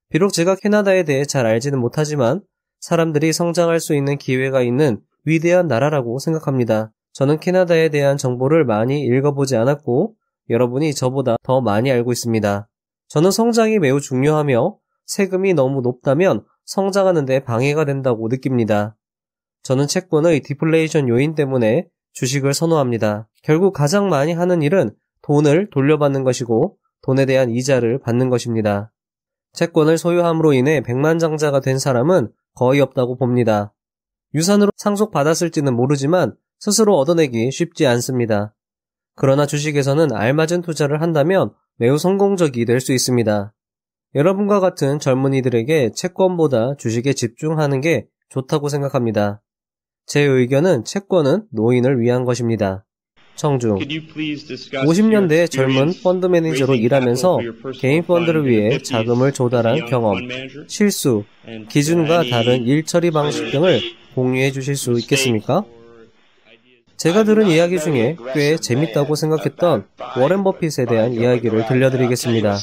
비록 제가 캐나다에 대해 잘 알지는 못하지만 사람들이 성장할 수 있는 기회가 있는 위대한 나라라고 생각합니다. 저는 캐나다에 대한 정보를 많이 읽어보지 않았고 여러분이 저보다 더 많이 알고 있습니다. 저는 성장이 매우 중요하며 세금이 너무 높다면 성장하는데 방해가 된다고 느낍니다. 저는 채권의 디플레이션 요인 때문에 주식을 선호합니다. 결국 가장 많이 하는 일은 돈을 돌려받는 것이고 돈에 대한 이자를 받는 것입니다. 채권을 소유함으로 인해 백만장자가 된 사람은 거의 없다고 봅니다. 유산으로 상속받았을지는 모르지만 스스로 얻어내기 쉽지 않습니다. 그러나 주식에서는 알맞은 투자를 한다면 매우 성공적이 될 수 있습니다. 여러분과 같은 젊은이들에게 채권보다 주식에 집중하는 게 좋다고 생각합니다. 제 의견은 채권은 노인을 위한 것입니다. 청주 50년대 젊은 펀드 매니저로 일하면서 개인 펀드를 위해 자금을 조달한 경험, 실수, 기준과 다른 일 처리 방식 등을 공유해 주실 수 있겠습니까? 제가 들은 이야기 중에 꽤 재밌다고 생각했던 워렌 버핏에 대한 이야기를 들려드리겠습니다.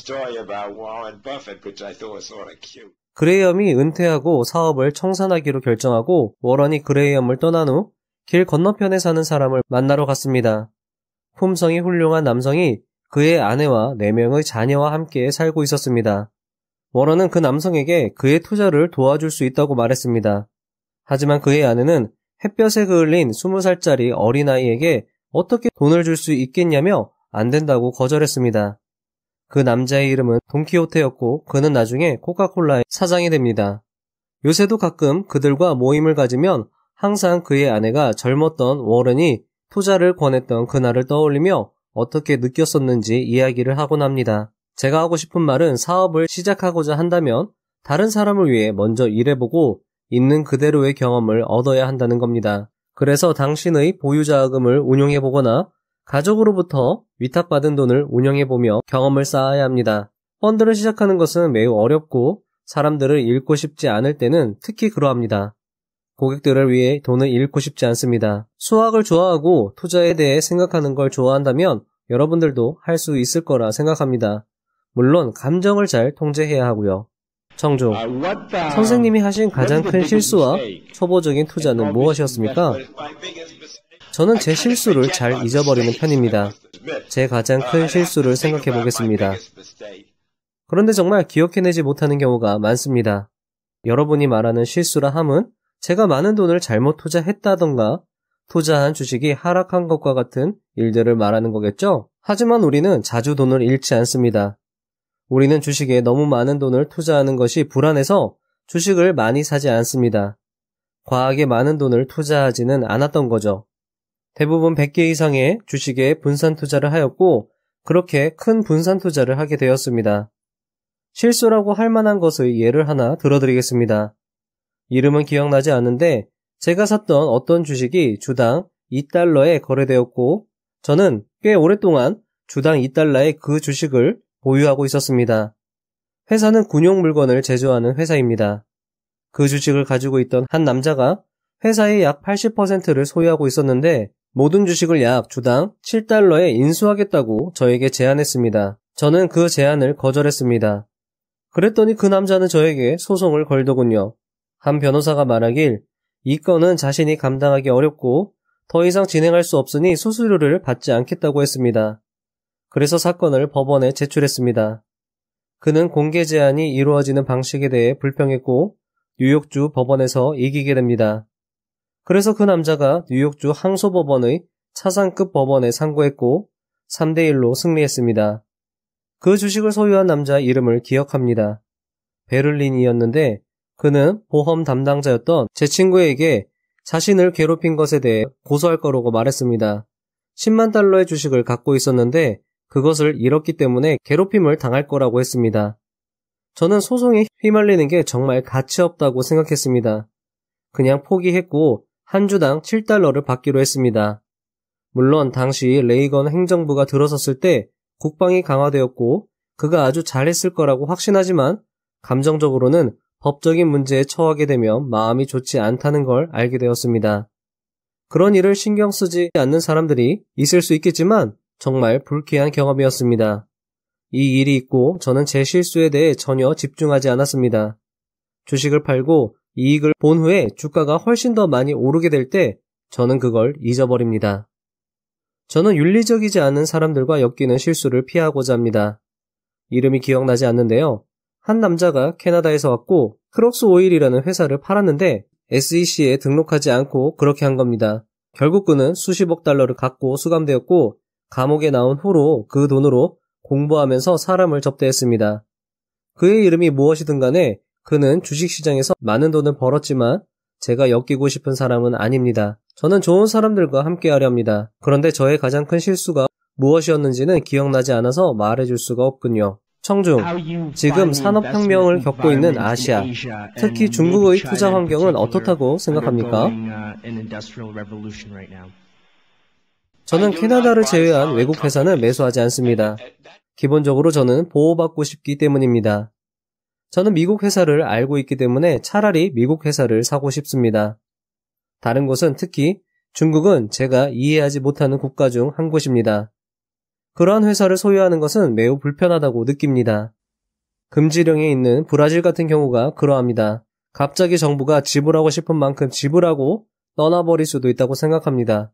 그레이엄이 은퇴하고 사업을 청산하기로 결정하고 워런이 그레이엄을 떠난 후 길 건너편에 사는 사람을 만나러 갔습니다. 품성이 훌륭한 남성이 그의 아내와 4명의 자녀와 함께 살고 있었습니다. 워런은 그 남성에게 그의 투자를 도와줄 수 있다고 말했습니다. 하지만 그의 아내는 햇볕에 그을린 20살짜리 어린아이에게 어떻게 돈을 줄 수 있겠냐며 안 된다고 거절했습니다. 그 남자의 이름은 돈키호테였고 그는 나중에 코카콜라의 사장이 됩니다. 요새도 가끔 그들과 모임을 가지면 항상 그의 아내가 젊었던 워런이 투자를 권했던 그날을 떠올리며 어떻게 느꼈었는지 이야기를 하곤 합니다. 제가 하고 싶은 말은 사업을 시작하고자 한다면 다른 사람을 위해 먼저 일해보고 있는 그대로의 경험을 얻어야 한다는 겁니다. 그래서 당신의 보유자금을 운용해 보거나 가족으로부터 위탁받은 돈을 운영해 보며 경험을 쌓아야 합니다. 펀드를 시작하는 것은 매우 어렵고 사람들을 잃고 싶지 않을 때는 특히 그러합니다. 고객들을 위해 돈을 잃고 싶지 않습니다. 수학을 좋아하고 투자에 대해 생각하는 걸 좋아한다면 여러분들도 할 수 있을 거라 생각합니다. 물론 감정을 잘 통제해야 하고요. 청조, 아, 선생님이 하신 가장 큰 실수와 초보적인 투자는 무엇이었습니까? 저는 제 실수를 잘 잊어버리는 편입니다. 제 가장 uh, 큰 실수를 생각해 보겠습니다. 그런데 정말 기억해내지 못하는 경우가 많습니다. 여러분이 말하는 실수라 함은 제가 많은 돈을 잘못 투자했다던가 투자한 주식이 하락한 것과 같은 일들을 말하는 거겠죠? 하지만 우리는 자주 돈을 잃지 않습니다. 우리는 주식에 너무 많은 돈을 투자하는 것이 불안해서 주식을 많이 사지 않습니다. 과하게 많은 돈을 투자하지는 않았던 거죠. 대부분 100개 이상의 주식에 분산 투자를 하였고 그렇게 큰 분산 투자를 하게 되었습니다. 실수라고 할 만한 것의 예를 하나 들어드리겠습니다. 이름은 기억나지 않는데 제가 샀던 어떤 주식이 주당 2달러에 거래되었고 저는 꽤 오랫동안 주당 2달러에그 주식을 보유하고 있었습니다. 회사는 군용 물건을 제조하는 회사입니다. 그 주식을 가지고 있던 한 남자가 회사의 약 80%를 소유하고 있었는데 모든 주식을 약 주당 7달러에 인수하겠다고 저에게 제안했습니다. 저는 그 제안을 거절했습니다. 그랬더니 그 남자는 저에게 소송을 걸더군요. 한 변호사가 말하길 이 건은 자신이 감당하기 어렵고 더 이상 진행할 수 없으니 수수료를 받지 않겠다고 했습니다. 그래서 사건을 법원에 제출했습니다. 그는 공개 제한이 이루어지는 방식에 대해 불평했고 뉴욕주 법원에서 이기게 됩니다. 그래서 그 남자가 뉴욕주 항소법원의 차상급 법원에 상고했고 3대1로 승리했습니다. 그 주식을 소유한 남자 이름을 기억합니다. 베를린이었는데 그는 보험 담당자였던 제 친구에게 자신을 괴롭힌 것에 대해 고소할 거라고 말했습니다. 10만 달러의 주식을 갖고 있었는데 그것을 잃었기 때문에 괴롭힘을 당할 거라고 했습니다. 저는 소송에 휘말리는 게 정말 가치 없다고 생각했습니다. 그냥 포기했고 한 주당 7달러를 받기로 했습니다. 물론 당시 레이건 행정부가 들어섰을 때 국방이 강화되었고 그가 아주 잘했을 거라고 확신하지만 감정적으로는 법적인 문제에 처하게 되면 마음이 좋지 않다는 걸 알게 되었습니다. 그런 일을 신경 쓰지 않는 사람들이 있을 수 있겠지만 정말 불쾌한 경험이었습니다. 이 일이 있고 저는 제 실수에 대해 전혀 집중하지 않았습니다. 주식을 팔고 이익을 본 후에 주가가 훨씬 더 많이 오르게 될 때 저는 그걸 잊어버립니다. 저는 윤리적이지 않은 사람들과 엮이는 실수를 피하고자 합니다. 이름이 기억나지 않는데요. 한 남자가 캐나다에서 왔고 크록스 오일이라는 회사를 팔았는데 SEC에 등록하지 않고 그렇게 한 겁니다. 결국 그는 수십억 달러를 갖고 수감되었고 감옥에 나온 후로 그 돈으로 공부하면서 사람을 접대했습니다. 그의 이름이 무엇이든 간에 그는 주식시장에서 많은 돈을 벌었지만 제가 엮이고 싶은 사람은 아닙니다. 저는 좋은 사람들과 함께 하려 합니다. 그런데 저의 가장 큰 실수가 무엇이었는지는 기억나지 않아서 말해줄 수가 없군요. 청중, 지금 산업혁명을 겪고 있는 아시아, 특히 중국의 투자 환경은 어떻다고 생각합니까? Uh, 저는 캐나다를 제외한 외국 회사는 매수하지 않습니다. 기본적으로 저는 보호받고 싶기 때문입니다. 저는 미국 회사를 알고 있기 때문에 차라리 미국 회사를 사고 싶습니다. 다른 곳은 특히 중국은 제가 이해하지 못하는 국가 중 한 곳입니다. 그러한 회사를 소유하는 것은 매우 불편하다고 느낍니다. 금지령에 있는 브라질 같은 경우가 그러합니다. 갑자기 정부가 지불하고 싶은 만큼 지불하고 떠나버릴 수도 있다고 생각합니다.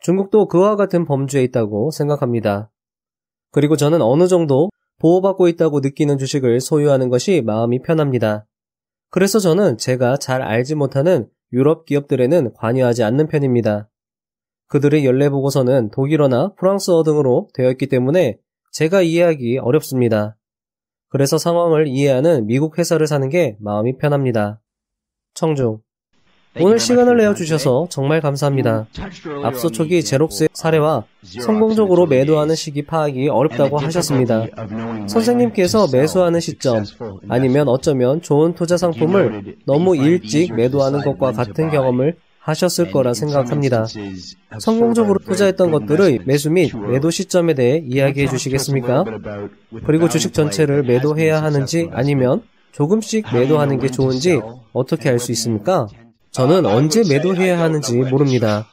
중국도 그와 같은 범주에 있다고 생각합니다. 그리고 저는 어느 정도 보호받고 있다고 느끼는 주식을 소유하는 것이 마음이 편합니다. 그래서 저는 제가 잘 알지 못하는 유럽 기업들에는 관여하지 않는 편입니다. 그들의 연례 보고서는 독일어나 프랑스어 등으로 되어 있기 때문에 제가 이해하기 어렵습니다. 그래서 상황을 이해하는 미국 회사를 사는 게 마음이 편합니다. 청중 오늘 시간을 내어주셔서 정말 감사합니다. 음, 앞서 초기 제록스의 사례와 성공적으로 매도하는 시기 파악이 어렵다고 하셨습니다. 선생님께서 매수하는 시점, 아니면 어쩌면 좋은 투자 상품을 너무 일찍 매도하는 것과 같은 경험을 하셨을 거라 생각합니다. 성공적으로 투자했던 것들의 매수 및 매도 시점에 대해 이야기해 주시겠습니까? 그리고 주식 전체를 매도해야 하는지 아니면 조금씩 매도하는 게 좋은지 어떻게 알 수 있습니까? 저는 언제 매도해야 하는지 모릅니다.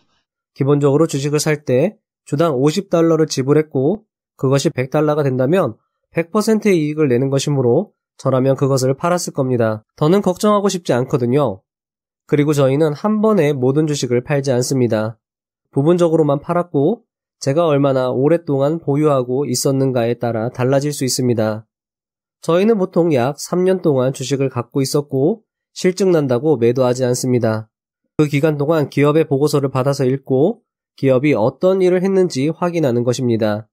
기본적으로 주식을 살 때 주당 50달러를 지불했고 그것이 100달러가 된다면 100%의 이익을 내는 것이므로 저라면 그것을 팔았을 겁니다. 더는 걱정하고 싶지 않거든요. 그리고 저희는 한 번에 모든 주식을 팔지 않습니다. 부분적으로만 팔았고 제가 얼마나 오랫동안 보유하고 있었는가에 따라 달라질 수 있습니다. 저희는 보통 약 3년 동안 주식을 갖고 있었고 실증 난다고 매도하지 않습니다. 그 기간 동안 기업의 보고서를 받아서 읽고 기업이 어떤 일을 했는지 확인하는 것입니다.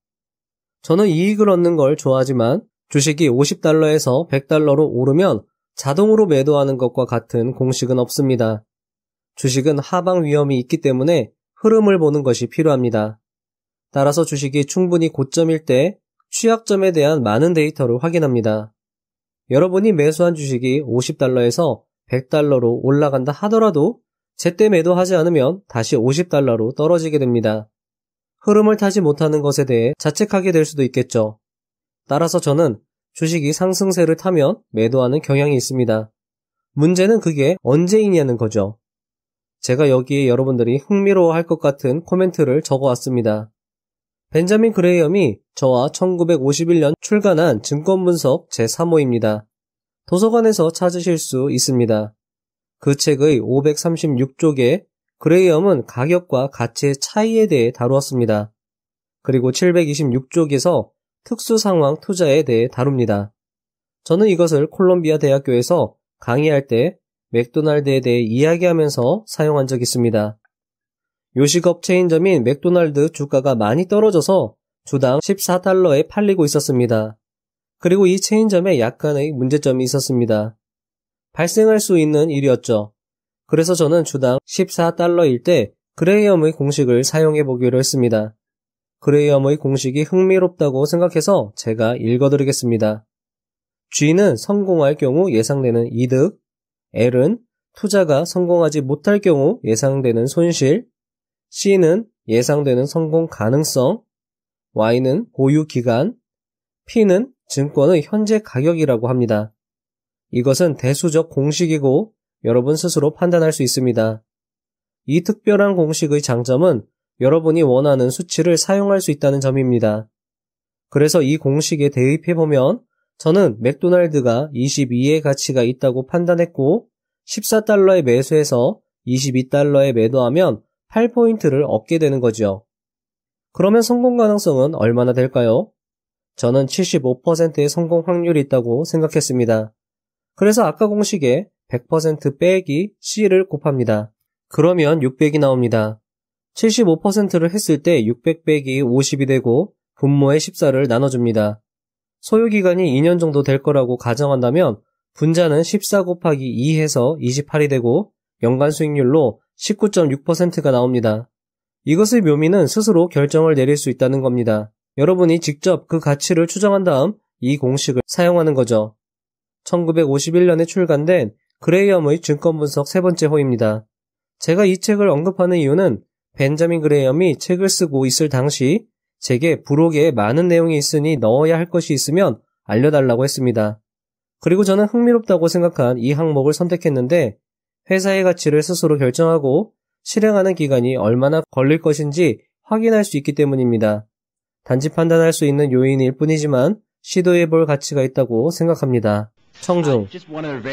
저는 이익을 얻는 걸 좋아하지만 주식이 50달러에서 100달러로 오르면 자동으로 매도하는 것과 같은 공식은 없습니다. 주식은 하방 위험이 있기 때문에 흐름을 보는 것이 필요합니다. 따라서 주식이 충분히 고점일 때 취약점에 대한 많은 데이터를 확인합니다. 여러분이 매수한 주식이 50달러에서 100달러로 올라간다 하더라도 제때 매도하지 않으면 다시 50달러로 떨어지게 됩니다. 흐름을 타지 못하는 것에 대해 자책하게 될 수도 있겠죠. 따라서 저는 주식이 상승세를 타면 매도하는 경향이 있습니다. 문제는 그게 언제이냐는 거죠. 제가 여기에 여러분들이 흥미로워할 것 같은 코멘트를 적어왔습니다. 벤자민 그레이엄이 저와 1951년 출간한 증권분석 제3호입니다. 도서관에서 찾으실 수 있습니다. 그 책의 536쪽에 그레이엄은 가격과 가치의 차이에 대해 다루었습니다. 그리고 726쪽에서 특수상황 투자에 대해 다룹니다. 저는 이것을 콜롬비아 대학교에서 강의할 때 맥도날드에 대해 이야기하면서 사용한 적 있습니다. 요식업 체인점인 맥도날드 주가가 많이 떨어져서 주당 14달러에 팔리고 있었습니다. 그리고 이 체인점에 약간의 문제점이 있었습니다. 발생할 수 있는 일이었죠. 그래서 저는 주당 14달러일 때 그레이엄의 공식을 사용해 보기로 했습니다. 그레이엄의 공식이 흥미롭다고 생각해서 제가 읽어드리겠습니다. G는 성공할 경우 예상되는 이득, L은 투자가 성공하지 못할 경우 예상되는 손실, C는 예상되는 성공 가능성, Y는 보유 기간, P는 증권의 현재 가격이라고 합니다. 이것은 대수적 공식이고 여러분 스스로 판단할 수 있습니다. 이 특별한 공식의 장점은 여러분이 원하는 수치를 사용할 수 있다는 점입니다. 그래서 이 공식에 대입해 보면 저는 맥도날드가 22의 가치가 있다고 판단했고 14달러에 매수해서 22달러에 매도하면 8포인트를 얻게 되는 거죠. 그러면 성공 가능성은 얼마나 될까요? 저는 75%의 성공 확률이 있다고 생각했습니다. 그래서 아까 공식에 100% 빼기 C를 곱합니다. 그러면 600이 나옵니다. 75%를 했을 때 600 빼기 50이 되고 분모의 14를 나눠줍니다. 소요기간이 2년 정도 될 거라고 가정한다면 분자는 14 곱하기 2 해서 28이 되고 연간 수익률로 19.6%가 나옵니다. 이것의 묘미는 스스로 결정을 내릴 수 있다는 겁니다. 여러분이 직접 그 가치를 추정한 다음 이 공식을 사용하는 거죠. 1951년에 출간된 그레이엄의 증권분석 세 번째 호입니다. 제가 이 책을 언급하는 이유는 벤자민 그레이엄이 책을 쓰고 있을 당시 제게 부록에 많은 내용이 있으니 넣어야 할 것이 있으면 알려달라고 했습니다. 그리고 저는 흥미롭다고 생각한 이 항목을 선택했는데 회사의 가치를 스스로 결정하고 실행하는 기간이 얼마나 걸릴 것인지 확인할 수 있기 때문입니다. 단지 판단할 수 있는 요인일 뿐이지만 시도해 볼 가치가 있다고 생각합니다. 청중,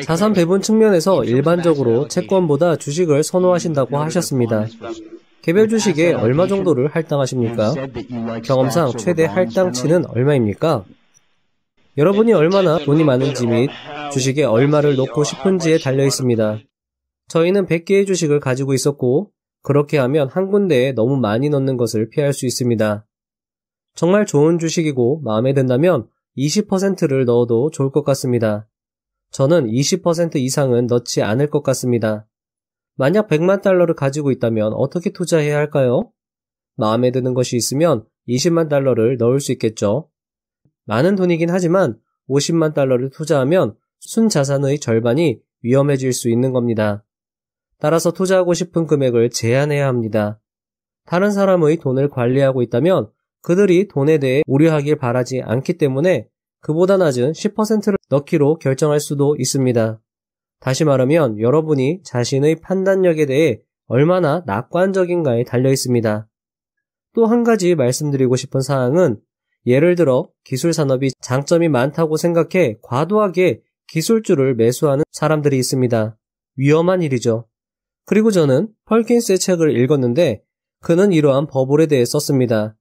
자산 배분 측면에서 일반적으로 채권보다 주식을 선호하신다고 하셨습니다. 개별 주식에 얼마 정도를 할당하십니까? 경험상 최대 할당치는 얼마입니까? 여러분이 얼마나 돈이 많은지 및 주식에 얼마를 넣고 싶은지에 달려 있습니다. 저희는 100개의 주식을 가지고 있었고, 그렇게 하면 한 군데에 너무 많이 넣는 것을 피할 수 있습니다. 정말 좋은 주식이고 마음에 든다면 20%를 넣어도 좋을 것 같습니다. 저는 20% 이상은 넣지 않을 것 같습니다. 만약 100만 달러를 가지고 있다면 어떻게 투자해야 할까요? 마음에 드는 것이 있으면 20만 달러를 넣을 수 있겠죠. 많은 돈이긴 하지만 50만 달러를 투자하면 순 자산의 절반이 위험해질 수 있는 겁니다. 따라서 투자하고 싶은 금액을 제한해야 합니다. 다른 사람의 돈을 관리하고 있다면 그들이 돈에 대해 우려하길 바라지 않기 때문에 그보다 낮은 10%를 넣기로 결정할 수도 있습니다. 다시 말하면 여러분이 자신의 판단력에 대해 얼마나 낙관적인가에 달려 있습니다. 또 한 가지 말씀드리고 싶은 사항은 예를 들어 기술 산업이 장점이 많다고 생각해 과도하게 기술주를 매수하는 사람들이 있습니다. 위험한 일이죠. 그리고 저는 펄킨스의 책을 읽었는데 그는 이러한 버블에 대해 썼습니다.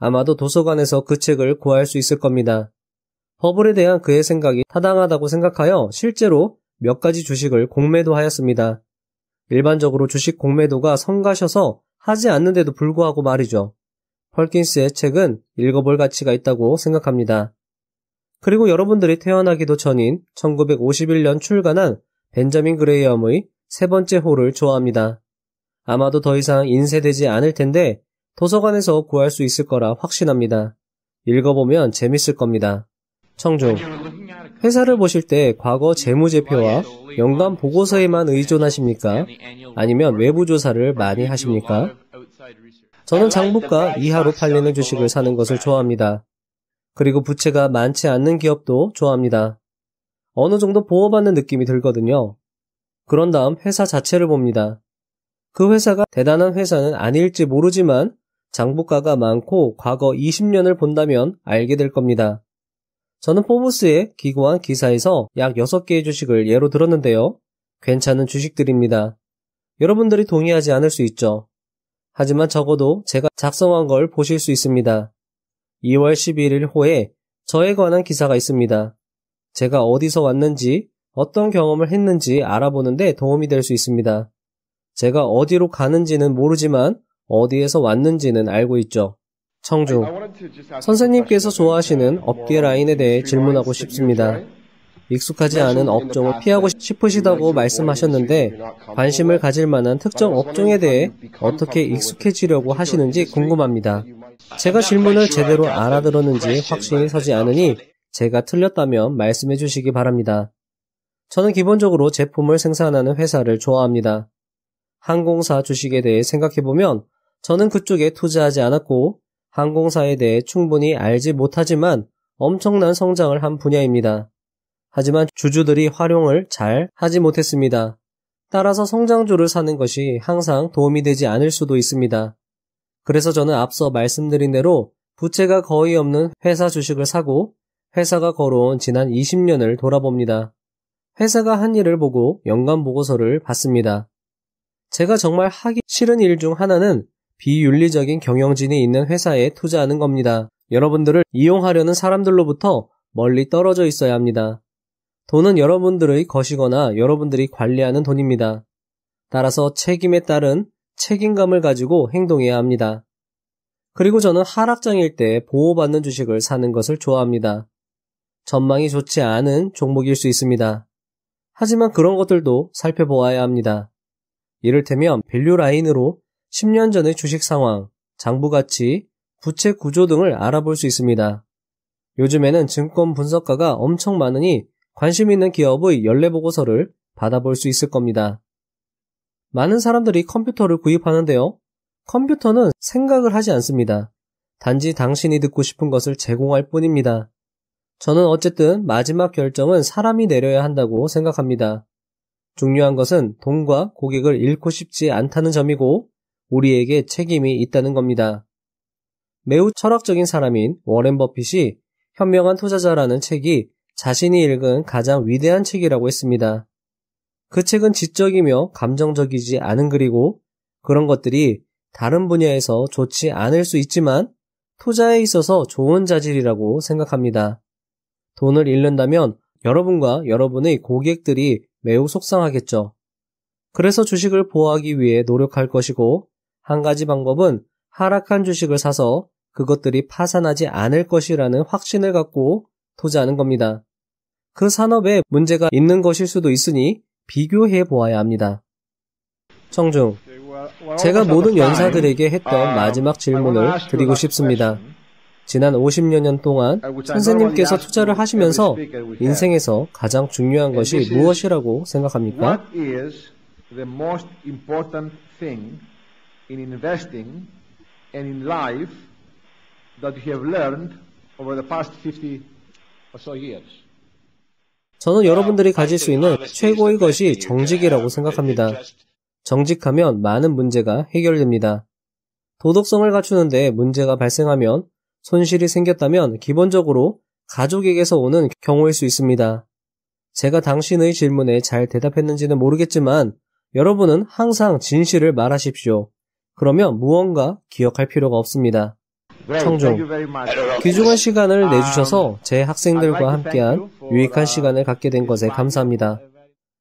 아마도 도서관에서 그 책을 구할 수 있을 겁니다. 허블에 대한 그의 생각이 타당하다고 생각하여 실제로 몇 가지 주식을 공매도 하였습니다. 일반적으로 주식 공매도가 성가셔서 하지 않는데도 불구하고 말이죠. 펄킨스의 책은 읽어볼 가치가 있다고 생각합니다. 그리고 여러분들이 태어나기도 전인 1951년 출간한 벤자민 그레이엄의 세 번째 호를 좋아합니다. 아마도 더 이상 인쇄되지 않을 텐데 도서관에서 구할 수 있을 거라 확신합니다. 읽어보면 재밌을 겁니다. 청중. 회사를 보실 때 과거 재무제표와 연간 보고서에만 의존하십니까? 아니면 외부조사를 많이 하십니까? 저는 장부가 이하로 팔리는 주식을 사는 것을 좋아합니다. 그리고 부채가 많지 않는 기업도 좋아합니다. 어느 정도 보호받는 느낌이 들거든요. 그런 다음 회사 자체를 봅니다. 그 회사가 대단한 회사는 아닐지 모르지만 장부가가 많고 과거 20년을 본다면 알게 될 겁니다. 저는 포브스의 기고한 기사에서 약 6개의 주식을 예로 들었는데요. 괜찮은 주식들입니다. 여러분들이 동의하지 않을 수 있죠. 하지만 적어도 제가 작성한 걸 보실 수 있습니다. 2월 11일 호에 저에 관한 기사가 있습니다. 제가 어디서 왔는지, 어떤 경험을 했는지 알아보는데 도움이 될 수 있습니다. 제가 어디로 가는지는 모르지만 어디에서 왔는지는 알고 있죠. 청주. 선생님께서 좋아하시는 업계 라인에 대해 질문하고 싶습니다. 익숙하지 않은 업종을 피하고 싶으시다고 말씀하셨는데 관심을 가질 만한 특정 업종에 대해 어떻게 익숙해지려고 하시는지 궁금합니다. 제가 질문을 제대로 알아들었는지 확신이 서지 않으니 제가 틀렸다면 말씀해 주시기 바랍니다. 저는 기본적으로 제품을 생산하는 회사를 좋아합니다. 항공사 주식에 대해 생각해보면 저는 그쪽에 투자하지 않았고 항공사에 대해 충분히 알지 못하지만 엄청난 성장을 한 분야입니다. 하지만 주주들이 활용을 잘 하지 못했습니다. 따라서 성장주를 사는 것이 항상 도움이 되지 않을 수도 있습니다. 그래서 저는 앞서 말씀드린 대로 부채가 거의 없는 회사 주식을 사고 회사가 걸어온 지난 20년을 돌아봅니다. 회사가 한 일을 보고 연간 보고서를 받습니다. 제가 정말 하기 싫은 일 중 하나는 비윤리적인 경영진이 있는 회사에 투자하는 겁니다. 여러분들을 이용하려는 사람들로부터 멀리 떨어져 있어야 합니다. 돈은 여러분들의 것이거나 여러분들이 관리하는 돈입니다. 따라서 책임에 따른 책임감을 가지고 행동해야 합니다. 그리고 저는 하락장일 때 보호받는 주식을 사는 것을 좋아합니다. 전망이 좋지 않은 종목일 수 있습니다. 하지만 그런 것들도 살펴보아야 합니다. 이를테면 밸류 라인으로 10년 전의 주식 상황, 장부 가치, 부채 구조 등을 알아볼 수 있습니다. 요즘에는 증권 분석가가 엄청 많으니 관심 있는 기업의 연례 보고서를 받아볼 수 있을 겁니다. 많은 사람들이 컴퓨터를 구입하는데요. 컴퓨터는 생각을 하지 않습니다. 단지 당신이 듣고 싶은 것을 제공할 뿐입니다. 저는 어쨌든 마지막 결정은 사람이 내려야 한다고 생각합니다. 중요한 것은 돈과 고객을 잃고 싶지 않다는 점이고 우리에게 책임이 있다는 겁니다. 매우 철학적인 사람인 워렌 버핏이 현명한 투자자라는 책이 자신이 읽은 가장 위대한 책이라고 했습니다. 그 책은 지적이며 감정적이지 않은 그리고 그런 것들이 다른 분야에서 좋지 않을 수 있지만 투자에 있어서 좋은 자질이라고 생각합니다. 돈을 잃는다면 여러분과 여러분의 고객들이 매우 속상하겠죠. 그래서 주식을 보호하기 위해 노력할 것이고 한 가지 방법은 하락한 주식을 사서 그것들이 파산하지 않을 것이라는 확신을 갖고 투자하는 겁니다. 그 산업에 문제가 있는 것일 수도 있으니 비교해 보아야 합니다. 청중, 제가 모든 연사들에게 했던 마지막 질문을 드리고 싶습니다. 지난 50여년 동안 선생님께서 투자를 하시면서 인생에서 가장 중요한 것이 무엇이라고 생각합니까? in investing and in life that you have learned over the past 50 or so years. 저는 여러분들이 가질 수 있는 최고의 것이 정직이라고 생각합니다. 정직하면 많은 문제가 해결됩니다. 도덕성을 갖추는데 문제가 발생하면 손실이 생겼다면 기본적으로 가족에게서 오는 경우일 수 있습니다. 제가 당신의 질문에 잘 대답했는지는 모르겠지만 여러분은 항상 진실을 말하십시오. 그러면 무언가 기억할 필요가 없습니다. 청중, 귀중한 시간을 um, 내주셔서 제 학생들과 함께한 유익한 uh, 시간을 갖게 된 것에 감사합니다.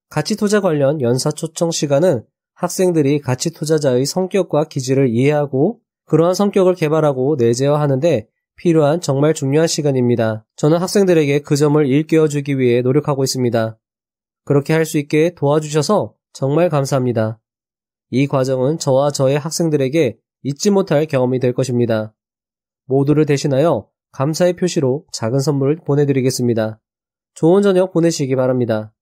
가치투자 관련 연사 초청 시간은 학생들이 가치투자자의 성격과 기질을 이해하고 그러한 성격을 개발하고 내재화하는데 필요한 정말 중요한 시간입니다. 저는 학생들에게 그 점을 일깨워주기 위해 노력하고 있습니다. 그렇게 할 수 있게 도와주셔서 정말 감사합니다. 이 과정은 저와 저의 학생들에게 잊지 못할 경험이 될 것입니다. 모두를 대신하여 감사의 표시로 작은 선물을 보내드리겠습니다. 좋은 저녁 보내시기 바랍니다.